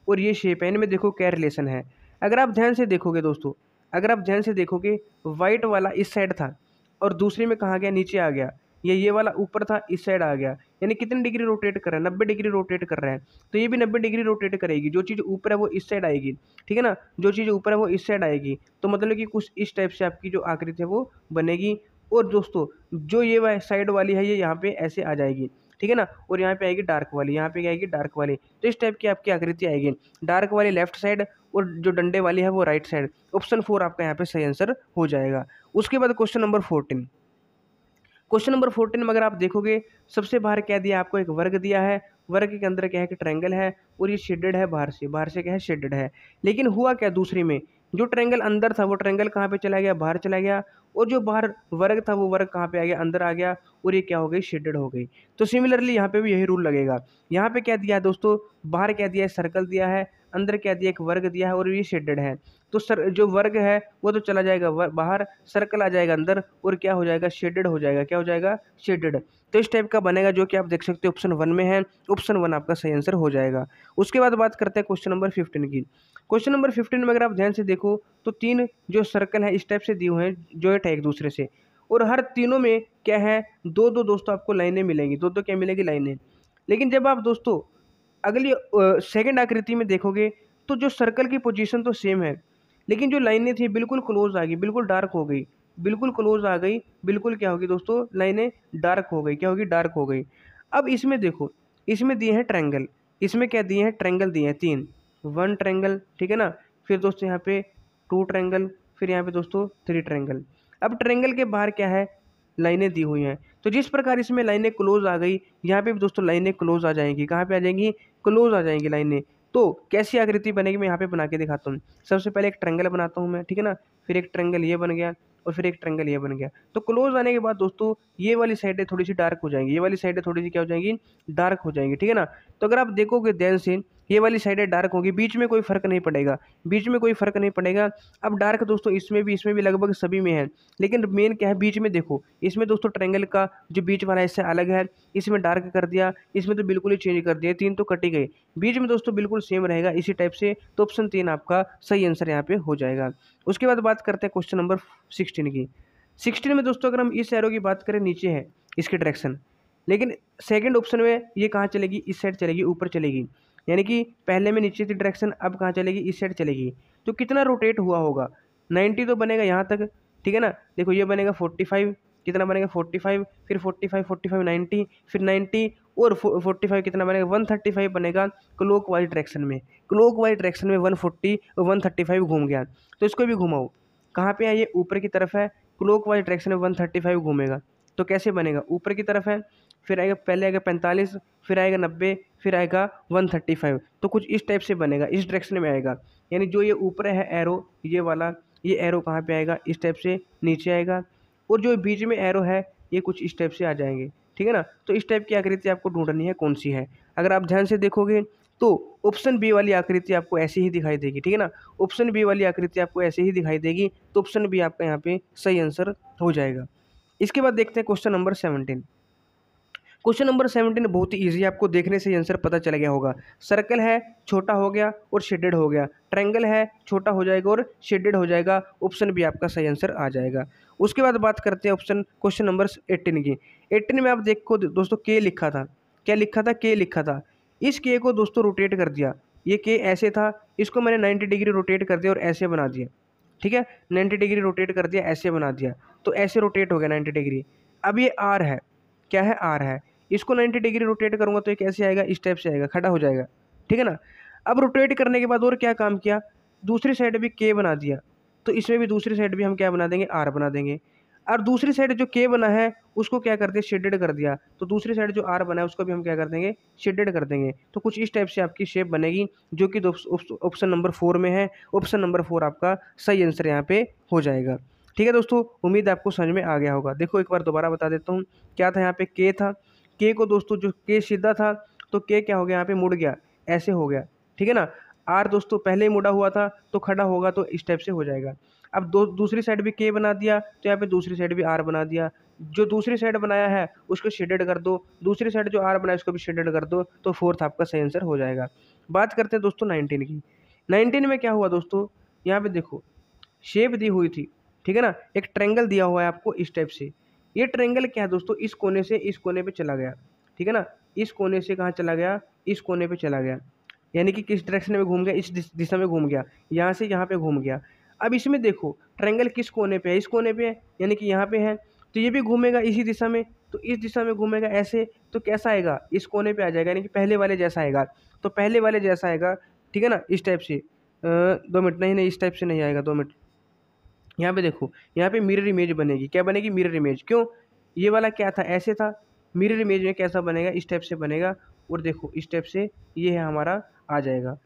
A: और ये शेप है इनमें देखो क्या रिलेशन है अगर आप ध्यान से देखोगे दोस्तों अगर आप ध्यान से देखोगे वाइट वाला इस साइड था और दूसरे में कहाँ गया नीचे आ गया या ये वाला ऊपर था इस साइड आ गया यानी कितने डिग्री रोटेट कर रहा है नब्बे डिग्री रोटेट कर रहा है तो ये भी नब्बे डिग्री रोटेट करेगी जो चीज़ ऊपर है वो इस साइड आएगी ठीक है ना जो चीज़ ऊपर है वो इस साइड आएगी तो मतलब कि कुछ इस टाइप से आपकी जो आकृति है वो बनेगी और दोस्तों जो ये साइड वाली है ये यहाँ पे ऐसे आ जाएगी ठीक है ना और यहाँ पे आएगी डार्क वाली यहाँ पे आएगी डार्क वाली तो इस टाइप की आपकी आकृति आएगी डार्क वाली लेफ्ट साइड और जो डंडे वाली है वो राइट साइड ऑप्शन फोर आपका यहाँ पे सही आंसर हो जाएगा उसके बाद question number fourteen question number fourteen में अगर आप देखोगे सबसे बाहर क्या दिया आपको एक वर्ग दिया है वर्ग के अंदर क्या है कि ट्रायंगल है और ये शेडेड है बाहर से बाहर से क्या है शेडेड है लेकिन हुआ क्या दूसरे में जो ट्रेंगल अंदर था वो ट्रेंगल कहाँ पे चला गया बाहर चला गया और जो बाहर वर्ग था वो वर्ग कहाँ पे आ गया अंदर आ गया और ये क्या हो गई शेडेड हो गई तो सिमिलरली यहाँ पे भी यही रूल लगेगा यहाँ पे क्या दिया है दोस्तों बाहर क्या दिया है सर्कल दिया है अंदर क्या दिया एक वर्ग दिया है और ये शेडेड है तो सर जो वर्ग है वो तो चला जाएगा बाहर सर्कल आ जाएगा अंदर और क्या हो जाएगा शेडेड हो जाएगा क्या हो जाएगा शेडेड तो इस टाइप का बनेगा जो कि आप देख सकते हो ऑप्शन वन में है ऑप्शन वन आपका सही आंसर हो जाएगा उसके बाद बात करते हैं क्वेश्चन नंबर फिफ्टीन की क्वेश्चन नंबर फिफ्टीन में अगर आप ध्यान से देखो तो तीन जो सर्कल है इस टाइप से दिए हुए हैं जो है एक दूसरे से और हर तीनों में क्या है दो दो दोस्तों आपको लाइनें मिलेंगी दो दो क्या मिलेगी लाइनें लेकिन जब आप दोस्तों अगली सेकेंड आकृति में देखोगे तो जो सर्कल की पोजीशन तो सेम है लेकिन जो लाइनें थी बिल्कुल क्लोज आ गई बिल्कुल डार्क हो गई बिल्कुल क्लोज आ गई बिल्कुल क्या होगी दोस्तों लाइनें डार्क हो गई क्या होगी डार्क हो गई अब इसमें देखो इसमें दिए हैं ट्रैंगल इसमें क्या दिए हैं ट्रैंगल दिए हैं तीन वन ट्रैंगल ठीक है ना फिर दोस्तों यहाँ पे टू ट्रैंगल फिर यहाँ पे दोस्तों थ्री ट्रैंगल अब ट्रैंगल के बाहर क्या है लाइनें दी हुई हैं तो जिस प्रकार इसमें लाइनें क्लोज आ गई यहाँ पे भी दोस्तों लाइनें क्लोज आ जाएंगी कहाँ पे आ जाएंगी क्लोज आ जाएंगी लाइनें तो कैसी आकृति बनेगी मैं यहाँ पे बना के दिखाता हूँ सबसे पहले एक ट्रैंगल बनाता हूँ मैं ठीक है ना फिर एक ट्रैंगल ये बन गया और फिर एक ट्रेंगल ये बन गया तो क्लोज आने के बाद दोस्तों ये वाली साइडें थोड़ी सी डार्क हो जाएंगी ये वाली साइडें थोड़ी सी क्या हो जाएंगी डार्क हो जाएंगी ठीक है ना तो अगर आप देखोगे दैन से ये वाली साइडें डार्क होगी बीच में कोई फ़र्क नहीं पड़ेगा बीच में कोई फ़र्क नहीं पड़ेगा अब डार्क दोस्तों इसमें भी इसमें भी लगभग सभी में है लेकिन मेन क्या है बीच में देखो इसमें दोस्तों ट्रेंगल का जो बीच वाला इससे अलग है इसमें डार्क कर दिया इसमें तो बिल्कुल ही चेंज कर दिया तीन तो कटी गई बीच में दोस्तों बिल्कुल सेम रहेगा इसी टाइप से तो ऑप्शन तीन आपका सही आंसर यहाँ पर हो जाएगा उसके बाद बात करते हैं क्वेश्चन नंबर सिक्सटीन की सिक्सटीन में दोस्तों अगर हम इस एरो की बात करें नीचे है इसकी डायरेक्शन लेकिन सेकेंड ऑप्शन में ये कहाँ चलेगी इस साइड चलेगी ऊपर चलेगी यानी कि पहले में नीचे थी डायरेक्शन अब कहाँ चलेगी इस साइड चलेगी तो कितना रोटेट हुआ होगा नाइन्टी तो बनेगा यहाँ तक ठीक है ना देखो ये बनेगा फोर्टी फाइव कितना बनेगा फोर्टी फाइव फिर forty five forty five ninety फिर नाइन्टी और फोर्टी फाइव कितना बनेगा वन थर्टी फाइव बनेगा क्लोक वाइज डायरेक्शन में क्लोक वाइज डायरेक्शन में वन फोर्टी और वन थर्टी फाइव घूम गया तो इसको भी घुमाओ कहाँ पे आइए ये ऊपर की तरफ है क्लोक वाइज डायरेक्शन में वन थर्टी फाइव घूमेगा तो कैसे बनेगा ऊपर की तरफ है फिर आएगा पहले आएगा पैंतालीस फिर आएगा नब्बे फिर आएगा वन थर्टी फाइव तो कुछ इस टाइप से बनेगा इस डायरेक्शन में आएगा यानी जो ये ऊपर है एरो ये वाला ये एरो कहाँ पे आएगा इस टाइप से नीचे आएगा और जो बीच में एरो है ये कुछ इस टाइप से आ जाएंगे ठीक है ना तो इस टाइप की आकृति आपको ढूंढनी है कौन सी है अगर आप ध्यान से देखोगे तो ऑप्शन बी वाली आकृति आपको ऐसी ही दिखाई देगी ठीक है ना ऑप्शन बी वाली आकृति आपको ऐसे ही दिखाई देगी तो ऑप्शन बी आपका यहाँ पे सही आंसर हो जाएगा इसके बाद देखते हैं question number seventeen question number seventeen बहुत ही ईजी आपको देखने से आंसर पता चल गया होगा सर्कल है छोटा हो गया और शेडेड हो गया ट्रैंगल है छोटा हो जाएगा और शेडेड हो जाएगा ऑप्शन भी आपका सही आंसर आ जाएगा उसके बाद बात करते हैं ऑप्शन क्वेश्चन नंबर एट्टीन की एट्टीन में आप देखो दोस्तों के लिखा था क्या लिखा था के लिखा था इस के को दोस्तों रोटेट कर दिया ये के ऐसे था इसको मैंने नाइन्टी डिग्री रोटेट कर दिया और ऐसे बना दिया ठीक है नाइन्टी डिग्री रोटेट कर दिया ऐसे बना दिया तो ऐसे रोटेट हो गया नाइन्टी डिग्री अब ये आर है क्या है आर है इसको 90 डिग्री रोटेट करूँगा तो ये कैसे आएगा इस टाइप से आएगा खड़ा हो जाएगा ठीक है ना अब रोटेट करने के बाद और क्या काम किया दूसरी साइड भी के बना दिया तो इसमें भी दूसरी साइड भी हम क्या बना देंगे आर बना देंगे और दूसरी साइड जो के बना है उसको क्या कर दिया शेडेड कर दिया तो दूसरी साइड जो आर बना है उसको भी हम क्या कर देंगे शेडेड कर देंगे तो कुछ इस टाइप से आपकी शेप बनेगी जो कि ऑप्शन नंबर फोर में है ऑप्शन नंबर फोर आपका सही आंसर यहाँ पे हो जाएगा ठीक है दोस्तों उम्मीद आपको समझ में आ गया होगा देखो एक बार दोबारा बता देता हूँ क्या था यहाँ पे के था के को दोस्तों जो के सीधा था तो के क्या हो गया यहाँ पे मुड़ गया ऐसे हो गया ठीक है ना आर दोस्तों पहले ही मुड़ा हुआ था तो खड़ा होगा तो इस टाइप से हो जाएगा अब दो दूसरी साइड भी के बना दिया तो यहाँ पे दूसरी साइड भी आर बना दिया जो दूसरी साइड बनाया है उसको शेडेड कर दो दूसरी साइड जो आर बनाया उसको भी शेडेड कर दो तो फोर्थ आपका सही आंसर हो जाएगा बात करते हैं दोस्तों नाइनटीन की नाइनटीन में क्या हुआ दोस्तों यहाँ पे देखो शेप दी हुई थी ठीक है ना एक ट्रेंगल दिया हुआ है आपको इस टाइप से ये ट्रेंगल क्या है दोस्तों इस कोने से इस कोने पर चला गया ठीक है ना इस कोने से कहाँ चला गया इस कोने पर चला गया यानी कि किस डायरेक्शन में घूम गया इस दिशा में घूम गया यहाँ से यहाँ पे घूम गया अब इसमें देखो ट्रेंगल किस कोने पे है इस कोने पे है यानी कि यहाँ पे है तो ये भी घूमेगा इसी दिशा में तो इस दिशा में घूमेगा ऐसे तो कैसा आएगा इस कोने पर आ जाएगा यानी कि पहले वाले जैसा आएगा तो पहले वाले जैसा आएगा ठीक है ना इस टाइप से दो मिनट नहीं नहीं इस टाइप से नहीं आएगा दो मिनट यहाँ पे देखो यहाँ पे मिरर इमेज बनेगी क्या बनेगी मिरर इमेज क्यों ये वाला क्या था ऐसे था मिरर इमेज में कैसा बनेगा इस टाइप से बनेगा और देखो इस टाइप से ये है हमारा आ जाएगा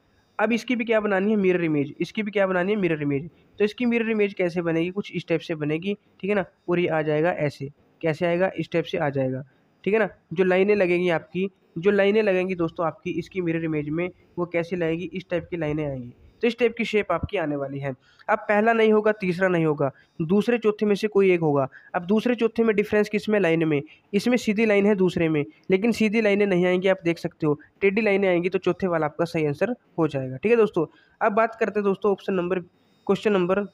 A: अब इसकी भी क्या बनानी है मिरर इमेज इसकी भी क्या बनानी है मिरर इमेज तो इसकी मिरर इमेज कैसे बनेगी कुछ इस टाइप से बनेगी ठीक है ना और ये आ जाएगा ऐसे कैसे आएगा इस टाइप से आ जाएगा ठीक है ना जो लाइनें लगेंगी आपकी जो लाइनें लगेंगी दोस्तों आपकी इसकी मिरर इमेज में वो कैसे लगेगी इस टाइप की लाइनें आएंगी तो इस टाइप की शेप आपकी आने वाली है अब पहला नहीं होगा तीसरा नहीं होगा दूसरे चौथे में से कोई एक होगा अब दूसरे चौथे में डिफरेंस किस में लाइन में इसमें सीधी लाइन है दूसरे में लेकिन सीधी लाइनें नहीं आएंगी आप देख सकते हो टेढ़ी लाइनें आएंगी तो चौथे वाला आपका सही आंसर हो जाएगा ठीक है दोस्तों अब बात करते हैं दोस्तों ऑप्शन नंबर क्वेश्चन नंबर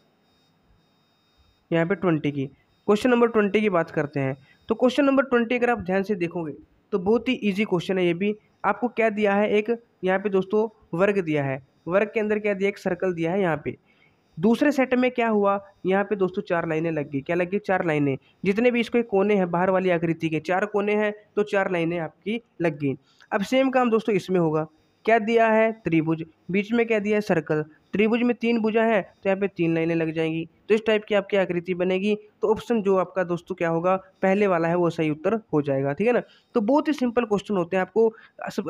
A: यहाँ पे ट्वेंटी की क्वेश्चन नंबर ट्वेंटी की बात करते हैं तो क्वेश्चन नंबर ट्वेंटी अगर आप ध्यान से देखोगे तो बहुत ही ईजी क्वेश्चन है ये भी आपको क्या दिया है एक यहाँ पे दोस्तों वर्ग दिया है वर्ग के अंदर क्या दिया एक सर्कल दिया है यहाँ पे दूसरे सेट में क्या हुआ यहाँ पे दोस्तों चार लाइनें लग गई क्या लग गई चार लाइनें जितने भी इसके कोने हैं बाहर वाली आकृति के चार कोने हैं तो चार लाइनें आपकी लग गई अब सेम काम दोस्तों इसमें होगा क्या दिया है त्रिभुज बीच में क्या दिया है सर्कल त्रिभुज में तीन भुजा है तो यहाँ पे तीन लाइनें लग जाएंगी तो इस टाइप की आपकी आकृति बनेगी तो ऑप्शन जो आपका दोस्तों क्या होगा पहले वाला है वो सही उत्तर हो जाएगा ठीक है ना तो बहुत ही सिंपल क्वेश्चन होते हैं आपको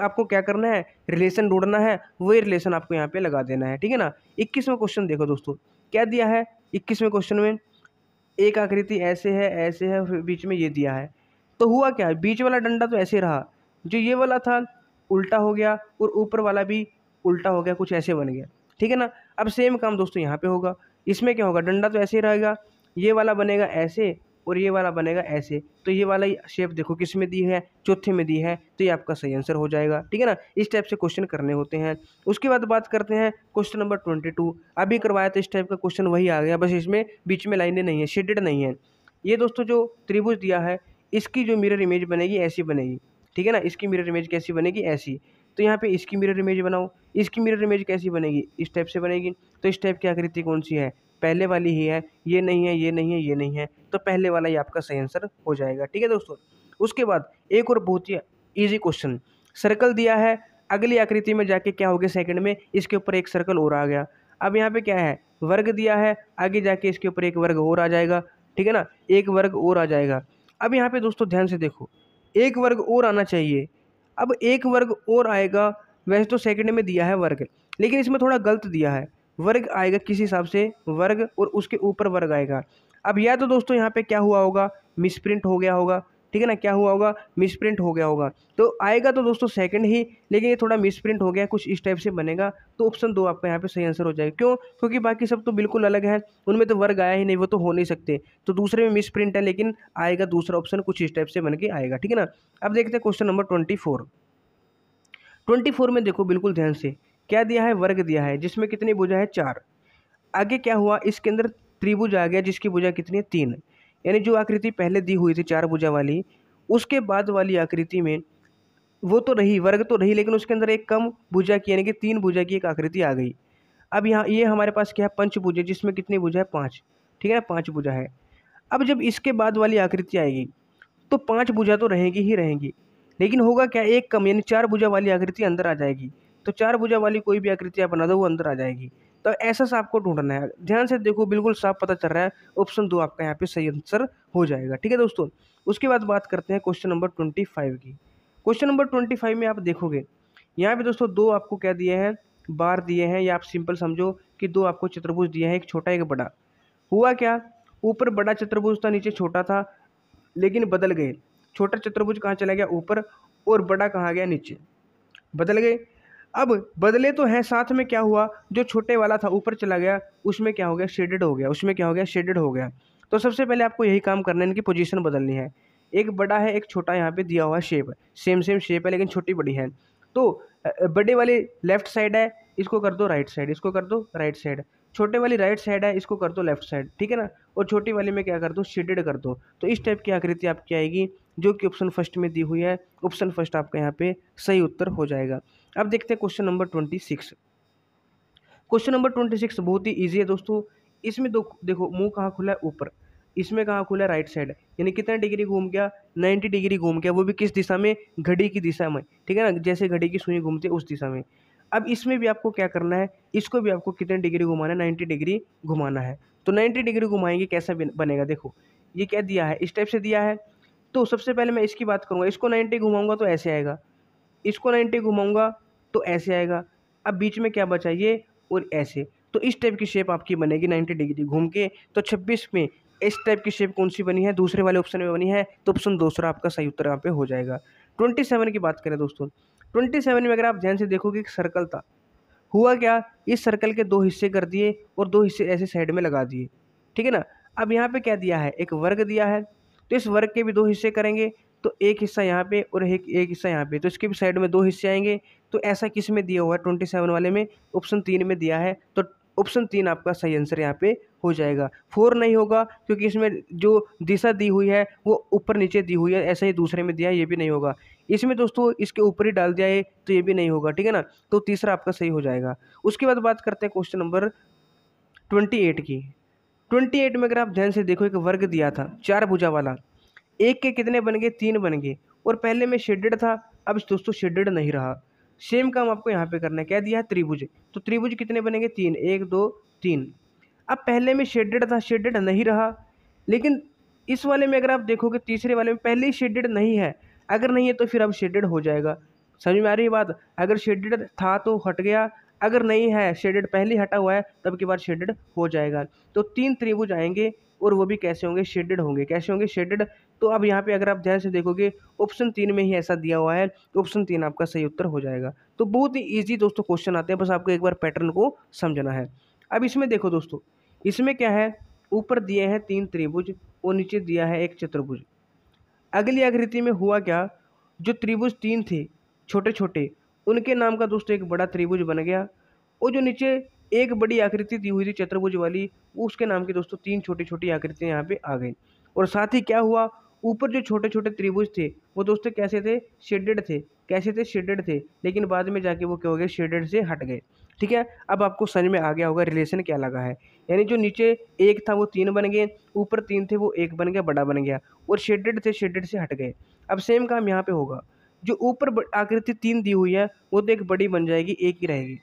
A: आपको क्या करना है रिलेशन ढूंढना है वही रिलेशन आपको यहाँ पे लगा देना है ठीक है ना इक्कीसवें क्वेश्चन देखो दोस्तों क्या दिया है इक्कीसवें क्वेश्चन में एक आकृति ऐसे है ऐसे है फिर बीच में ये दिया है तो हुआ क्या है बीच वाला डंडा तो ऐसे रहा जो ये वाला था उल्टा हो गया और ऊपर वाला भी उल्टा हो गया कुछ ऐसे बन गया ठीक है ना अब सेम काम दोस्तों यहाँ पे होगा इसमें क्या होगा डंडा तो ऐसे ही रहेगा ये वाला बनेगा ऐसे और ये वाला बनेगा ऐसे तो ये वाला शेप देखो किस में दी है चौथे में दी है तो ये आपका सही आंसर हो जाएगा ठीक है ना इस टाइप से क्वेश्चन करने होते हैं उसके बाद बात करते हैं क्वेश्चन नंबर ट्वेंटी टू अभी करवाया तो इस टाइप का क्वेश्चन वही आ गया बस इसमें बीच में लाइनें नहीं है शेडेड नहीं है ये दोस्तों जो त्रिभुज दिया है इसकी जो मिरर इमेज बनेगी ऐसी बनेगी ठीक है ना इसकी मिरर इमेज कैसी बनेगी ऐसी तो यहाँ पे इसकी मिरर इमेज बनाओ इसकी मिरर इमेज कैसी बनेगी इस टाइप से बनेगी तो इस टाइप की आकृति कौन सी है पहले वाली ही है ये नहीं है ये नहीं है ये नहीं है तो पहले वाला ही आपका सही आंसर हो जाएगा ठीक है दोस्तों उसके बाद एक और बहुत ही ईजी क्वेश्चन सर्कल दिया है अगली आकृति में जाके क्या हो गया सेकेंड में इसके ऊपर एक सर्कल और आ गया अब यहाँ पे क्या है वर्ग दिया है आगे जाके इसके ऊपर एक वर्ग और आ जाएगा ठीक है ना एक वर्ग और आ जाएगा अब यहाँ पे दोस्तों ध्यान से देखो एक वर्ग और आना चाहिए अब एक वर्ग और आएगा वैसे तो सेकंड में दिया है वर्ग लेकिन इसमें थोड़ा गलत दिया है वर्ग आएगा किस हिसाब से वर्ग और उसके ऊपर वर्ग आएगा अब या तो दोस्तों यहाँ पे क्या हुआ होगा मिसप्रिंट हो गया होगा ठीक है ना क्या हुआ होगा मिसप्रिंट हो गया होगा तो आएगा तो दोस्तों सेकंड ही लेकिन ये थोड़ा मिसप्रिंट हो गया कुछ इस टाइप से बनेगा तो ऑप्शन दो आपका यहाँ पे सही आंसर हो जाएगा क्यों क्योंकि बाकी सब तो बिल्कुल अलग है उनमें तो वर्ग आया ही नहीं वो तो हो नहीं सकते तो दूसरे में मिसप्रिंट है लेकिन आएगा दूसरा ऑप्शन कुछ इस टाइप से बन के आएगा ठीक है ना अब देखते हैं question number twenty four twenty four में देखो बिल्कुल ध्यान से क्या दिया है वर्ग दिया है जिसमें कितनी भुजा है चार आगे क्या हुआ इसके अंदर त्रिभुज आ गया जिसकी भुजा कितनी है तीन यानी जो आकृति पहले दी हुई थी चार भुजा वाली उसके बाद वाली आकृति में वो तो रही वर्ग तो रही लेकिन उसके अंदर एक कम भुजा की यानी कि तीन भुजा की एक आकृति आ गई अब यहाँ ये हमारे पास क्या है पंचभुजा जिसमें कितनी भुजा है पाँच ठीक है ना पाँच भुजा है अब जब इसके बाद वाली आकृति आएगी तो पाँच भुजा तो रहेगी ही रहेंगी लेकिन होगा क्या एक कम यानी चार भुजा वाली आकृति अंदर आ जाएगी तो चार भुजा वाली कोई भी आकृति आप बना दो वो अंदर आ जाएगी तो ऐसा सा आपको ढूंढना है ध्यान से देखो बिल्कुल साफ पता चल रहा है ऑप्शन दो आपका यहाँ पे सही आंसर हो जाएगा ठीक है दोस्तों उसके बाद बात करते हैं क्वेश्चन नंबर ट्वेंटी फाइव की क्वेश्चन नंबर ट्वेंटी फाइव में आप देखोगे यहाँ पे दोस्तों दो आपको क्या दिए हैं बार दिए हैं या आप सिंपल समझो कि दो आपको चतुर्भुज दिए हैं एक छोटा एक बड़ा हुआ क्या ऊपर बड़ा चतुर्भुज था नीचे छोटा था लेकिन बदल गए छोटा चतुर्भुज कहाँ चला गया ऊपर और बड़ा कहाँ गया नीचे बदल गए अब बदले तो हैं साथ में क्या हुआ जो छोटे वाला था ऊपर चला गया उसमें क्या हो गया शेडेड हो गया उसमें क्या हो गया शेडेड हो गया तो सबसे पहले आपको यही काम करना है इनकी पोजीशन बदलनी है एक बड़ा है एक छोटा यहाँ पे दिया हुआ शेप सेम सेम शेप है लेकिन छोटी बड़ी है तो बड़े वाली लेफ्ट साइड है इसको कर दो राइट साइड इसको कर दो राइट साइड छोटे वाली राइट साइड है इसको कर दो लेफ्ट साइड ठीक है ना और छोटी वाली में क्या कर दो शेडेड कर दो तो इस टाइप की आकृति आपकी आएगी जो कि ऑप्शन फर्स्ट में दी हुई है ऑप्शन फर्स्ट आपका यहाँ पे सही उत्तर हो जाएगा अब देखते हैं question number twenty six question number twenty six बहुत ही ईजी है दोस्तों इसमें दो देखो मुँह कहाँ खुला है ऊपर इसमें कहाँ खुला है राइट साइड यानी कितना डिग्री घूम गया नाइन्टी डिग्री घूम गया वो भी किस दिशा में घड़ी की दिशा में ठीक है ना जैसे घड़ी की सुई घूमती है उस दिशा में अब इसमें भी आपको क्या करना है इसको भी आपको कितने डिग्री घुमाना है नाइन्टी डिग्री घुमाना है तो नाइन्टी डिग्री घुमाएंगे कैसा बनेगा देखो ये क्या दिया है इस टाइप से दिया है तो सबसे पहले मैं इसकी बात करूँगा इसको नाइन्टी घुमाऊँगा तो ऐसे आएगा इसको नाइन्टी घुमाऊँगा तो ऐसे आएगा अब बीच में क्या बचा ये और ऐसे तो इस टाइप की शेप आपकी बनेगी नाइन्टी डिग्री घूम के तो छब्बीस में इस टाइप की शेप कौन सी बनी है दूसरे वाले ऑप्शन में बनी है तो ऑप्शन दूसरा आपका सही उत्तर यहाँ पे हो जाएगा ट्वेंटी सेवन की बात करें दोस्तों ट्वेंटी सेवन में अगर आप ध्यान से देखोगे एक सर्कल था हुआ क्या इस सर्कल के दो हिस्से कर दिए और दो हिस्से ऐसे साइड में लगा दिए ठीक है ना अब यहाँ पे क्या दिया है एक वर्ग दिया है तो इस वर्ग के भी दो हिस्से करेंगे तो एक हिस्सा यहाँ पे और एक एक हिस्सा यहाँ पे तो इसके भी साइड में दो हिस्से आएंगे तो ऐसा किस में दिया हुआ है ट्वेंटी सेवन वाले में ऑप्शन तीन में दिया है तो ऑप्शन तीन आपका सही आंसर यहाँ पे हो जाएगा फोर नहीं होगा क्योंकि इसमें जो दिशा दी हुई है वो ऊपर नीचे दी हुई है ऐसा ही दूसरे में दिया है ये भी नहीं होगा इसमें दोस्तों इसके ऊपर ही डाल दिया है तो ये भी नहीं होगा ठीक है ना तो तीसरा आपका सही हो जाएगा उसके बाद बात करते हैं क्वेश्चन नंबर ट्वेंटी एट की ट्वेंटी एट में अगर आप ध्यान से देखो एक वर्ग दिया था चार भुजा वाला एक के कितने बन गए तीन बन गए और पहले में शेडेड था अब दोस्तों शेडेड नहीं रहा सेम काम आपको यहाँ पे करना है क्या दिया है त्रिभुज तो त्रिभुज कितने बनेंगे तीन एक दो तीन अब पहले में शेडेड था शेडेड नहीं रहा लेकिन इस वाले में अगर आप देखोगे तीसरे वाले में पहले ही शेडेड नहीं है अगर नहीं है तो फिर अब शेडेड हो जाएगा समझ में आ रही बात अगर शेडेड था तो हट गया अगर नहीं है शेडेड पहले हटा हुआ है तब की बार शेडेड हो जाएगा तो तीन त्रिभुज आएंगे और वो भी कैसे होंगे शेडेड होंगे कैसे होंगे शेडेड तो अब यहाँ पे अगर आप ध्यान से देखोगे ऑप्शन तीन में ही ऐसा दिया हुआ है तो ऑप्शन तीन आपका सही उत्तर हो जाएगा तो बहुत ही ईजी दोस्तों क्वेश्चन आते हैं बस आपको एक बार पैटर्न को समझना है अब इसमें देखो दोस्तों इसमें क्या है ऊपर दिए हैं तीन त्रिभुज और नीचे दिया है एक चतुर्भुज अगली आकृति में हुआ क्या जो त्रिभुज तीन थे छोटे छोटे उनके नाम का दोस्तों एक बड़ा त्रिभुज बन गया और जो नीचे एक बड़ी आकृति दी हुई थी चतुर्भुज वाली उसके नाम की दोस्तों तीन छोटी छोटी आकृतियाँ यहाँ पे आ गई और साथ ही क्या हुआ ऊपर जो छोटे छोटे त्रिभुज थे वो दोस्तों कैसे थे शेडेड थे कैसे थे शेडेड थे लेकिन बाद में जाके वो क्या हो गए शेडेड से हट गए ठीक है अब आपको समझ में आ गया होगा रिलेशन क्या लगा है यानी जो नीचे एक था वो तीन बन गए ऊपर तीन थे वो एक बन गया बड़ा बन गया और शेडेड थे शेडेड से हट गए अब सेम काम यहाँ पर होगा जो ऊपर आकृति तीन दी हुई है वो तो एक बड़ी बन जाएगी एक ही रहेगी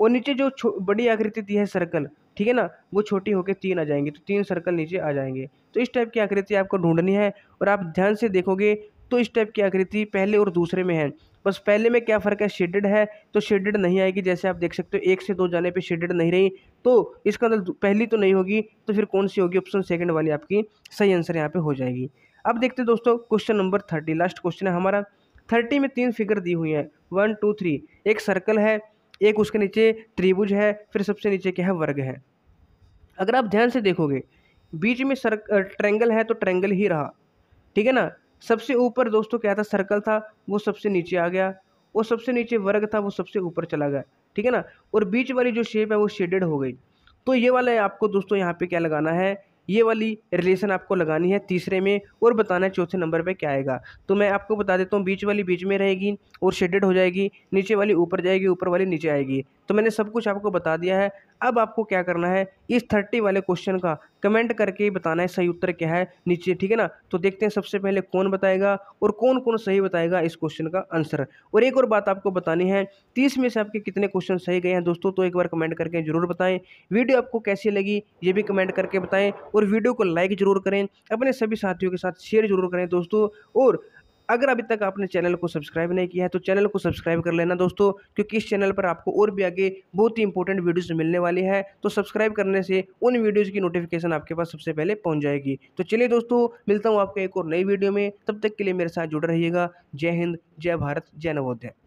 A: और नीचे जो बड़ी आकृति दी है सर्कल ठीक है ना वो छोटी होकर तीन आ जाएंगी तो तीन सर्कल नीचे आ जाएंगे तो इस टाइप की आकृति आपको ढूंढनी है और आप ध्यान से देखोगे तो इस टाइप की आकृति पहले और दूसरे में है बस पहले में क्या फ़र्क है शेडेड है तो शेडेड नहीं आएगी जैसे आप देख सकते हो एक से दो जाने पे शेडेड नहीं रही तो इसका अंदर पहली तो नहीं होगी तो फिर कौन सी होगी ऑप्शन सेकंड वाली आपकी सही आंसर यहाँ पे हो जाएगी अब देखते हैं दोस्तों question number thirty last question है हमारा थर्टी में तीन फिगर दी हुई हैं वन टू थ्री एक सर्कल है एक उसके नीचे त्रिभुज है फिर सबसे नीचे क्या है वर्ग है अगर आप ध्यान से देखोगे बीच में सर ट्रेंगल है तो ट्रेंगल ही रहा ठीक है ना सबसे ऊपर दोस्तों क्या था सर्कल था वो सबसे नीचे आ गया और सबसे नीचे वर्ग था वो सबसे ऊपर चला गया ठीक है ना और बीच वाली जो शेप है वो शेडेड हो गई तो ये वाला आपको दोस्तों यहाँ पे क्या लगाना है ये वाली रिलेशन आपको लगानी है तीसरे में और बताना है चौथे नंबर पर क्या आएगा तो मैं आपको बता देता हूँ बीच वाली बीच में रहेगी और शेडेड हो जाएगी नीचे वाली ऊपर जाएगी ऊपर वाली नीचे आएगी तो मैंने सब कुछ आपको बता दिया है अब आपको क्या करना है इस थर्टी वाले क्वेश्चन का कमेंट करके बताना है सही उत्तर क्या है नीचे ठीक है ना तो देखते हैं सबसे पहले कौन बताएगा और कौन कौन सही बताएगा इस क्वेश्चन का आंसर और एक और बात आपको बतानी है तीस में से आपके कितने क्वेश्चन सही गए हैं दोस्तों तो एक बार कमेंट करके जरूर बताएं वीडियो आपको कैसी लगी ये भी कमेंट करके बताएं और वीडियो को लाइक जरूर करें अपने सभी साथियों के साथ शेयर जरूर करें दोस्तों और अगर अभी तक आपने चैनल को सब्सक्राइब नहीं किया है तो चैनल को सब्सक्राइब कर लेना दोस्तों क्योंकि इस चैनल पर आपको और भी आगे बहुत ही इंपॉर्टेंट वीडियोज़ मिलने वाली है तो सब्सक्राइब करने से उन वीडियोज़ की नोटिफिकेशन आपके पास सबसे पहले पहुँच जाएगी तो चलिए दोस्तों मिलता हूँ आपका एक और नई वीडियो में तब तक के लिए मेरे साथ जुड़ रहिएगा जय हिंद जय भारत जय नवोदय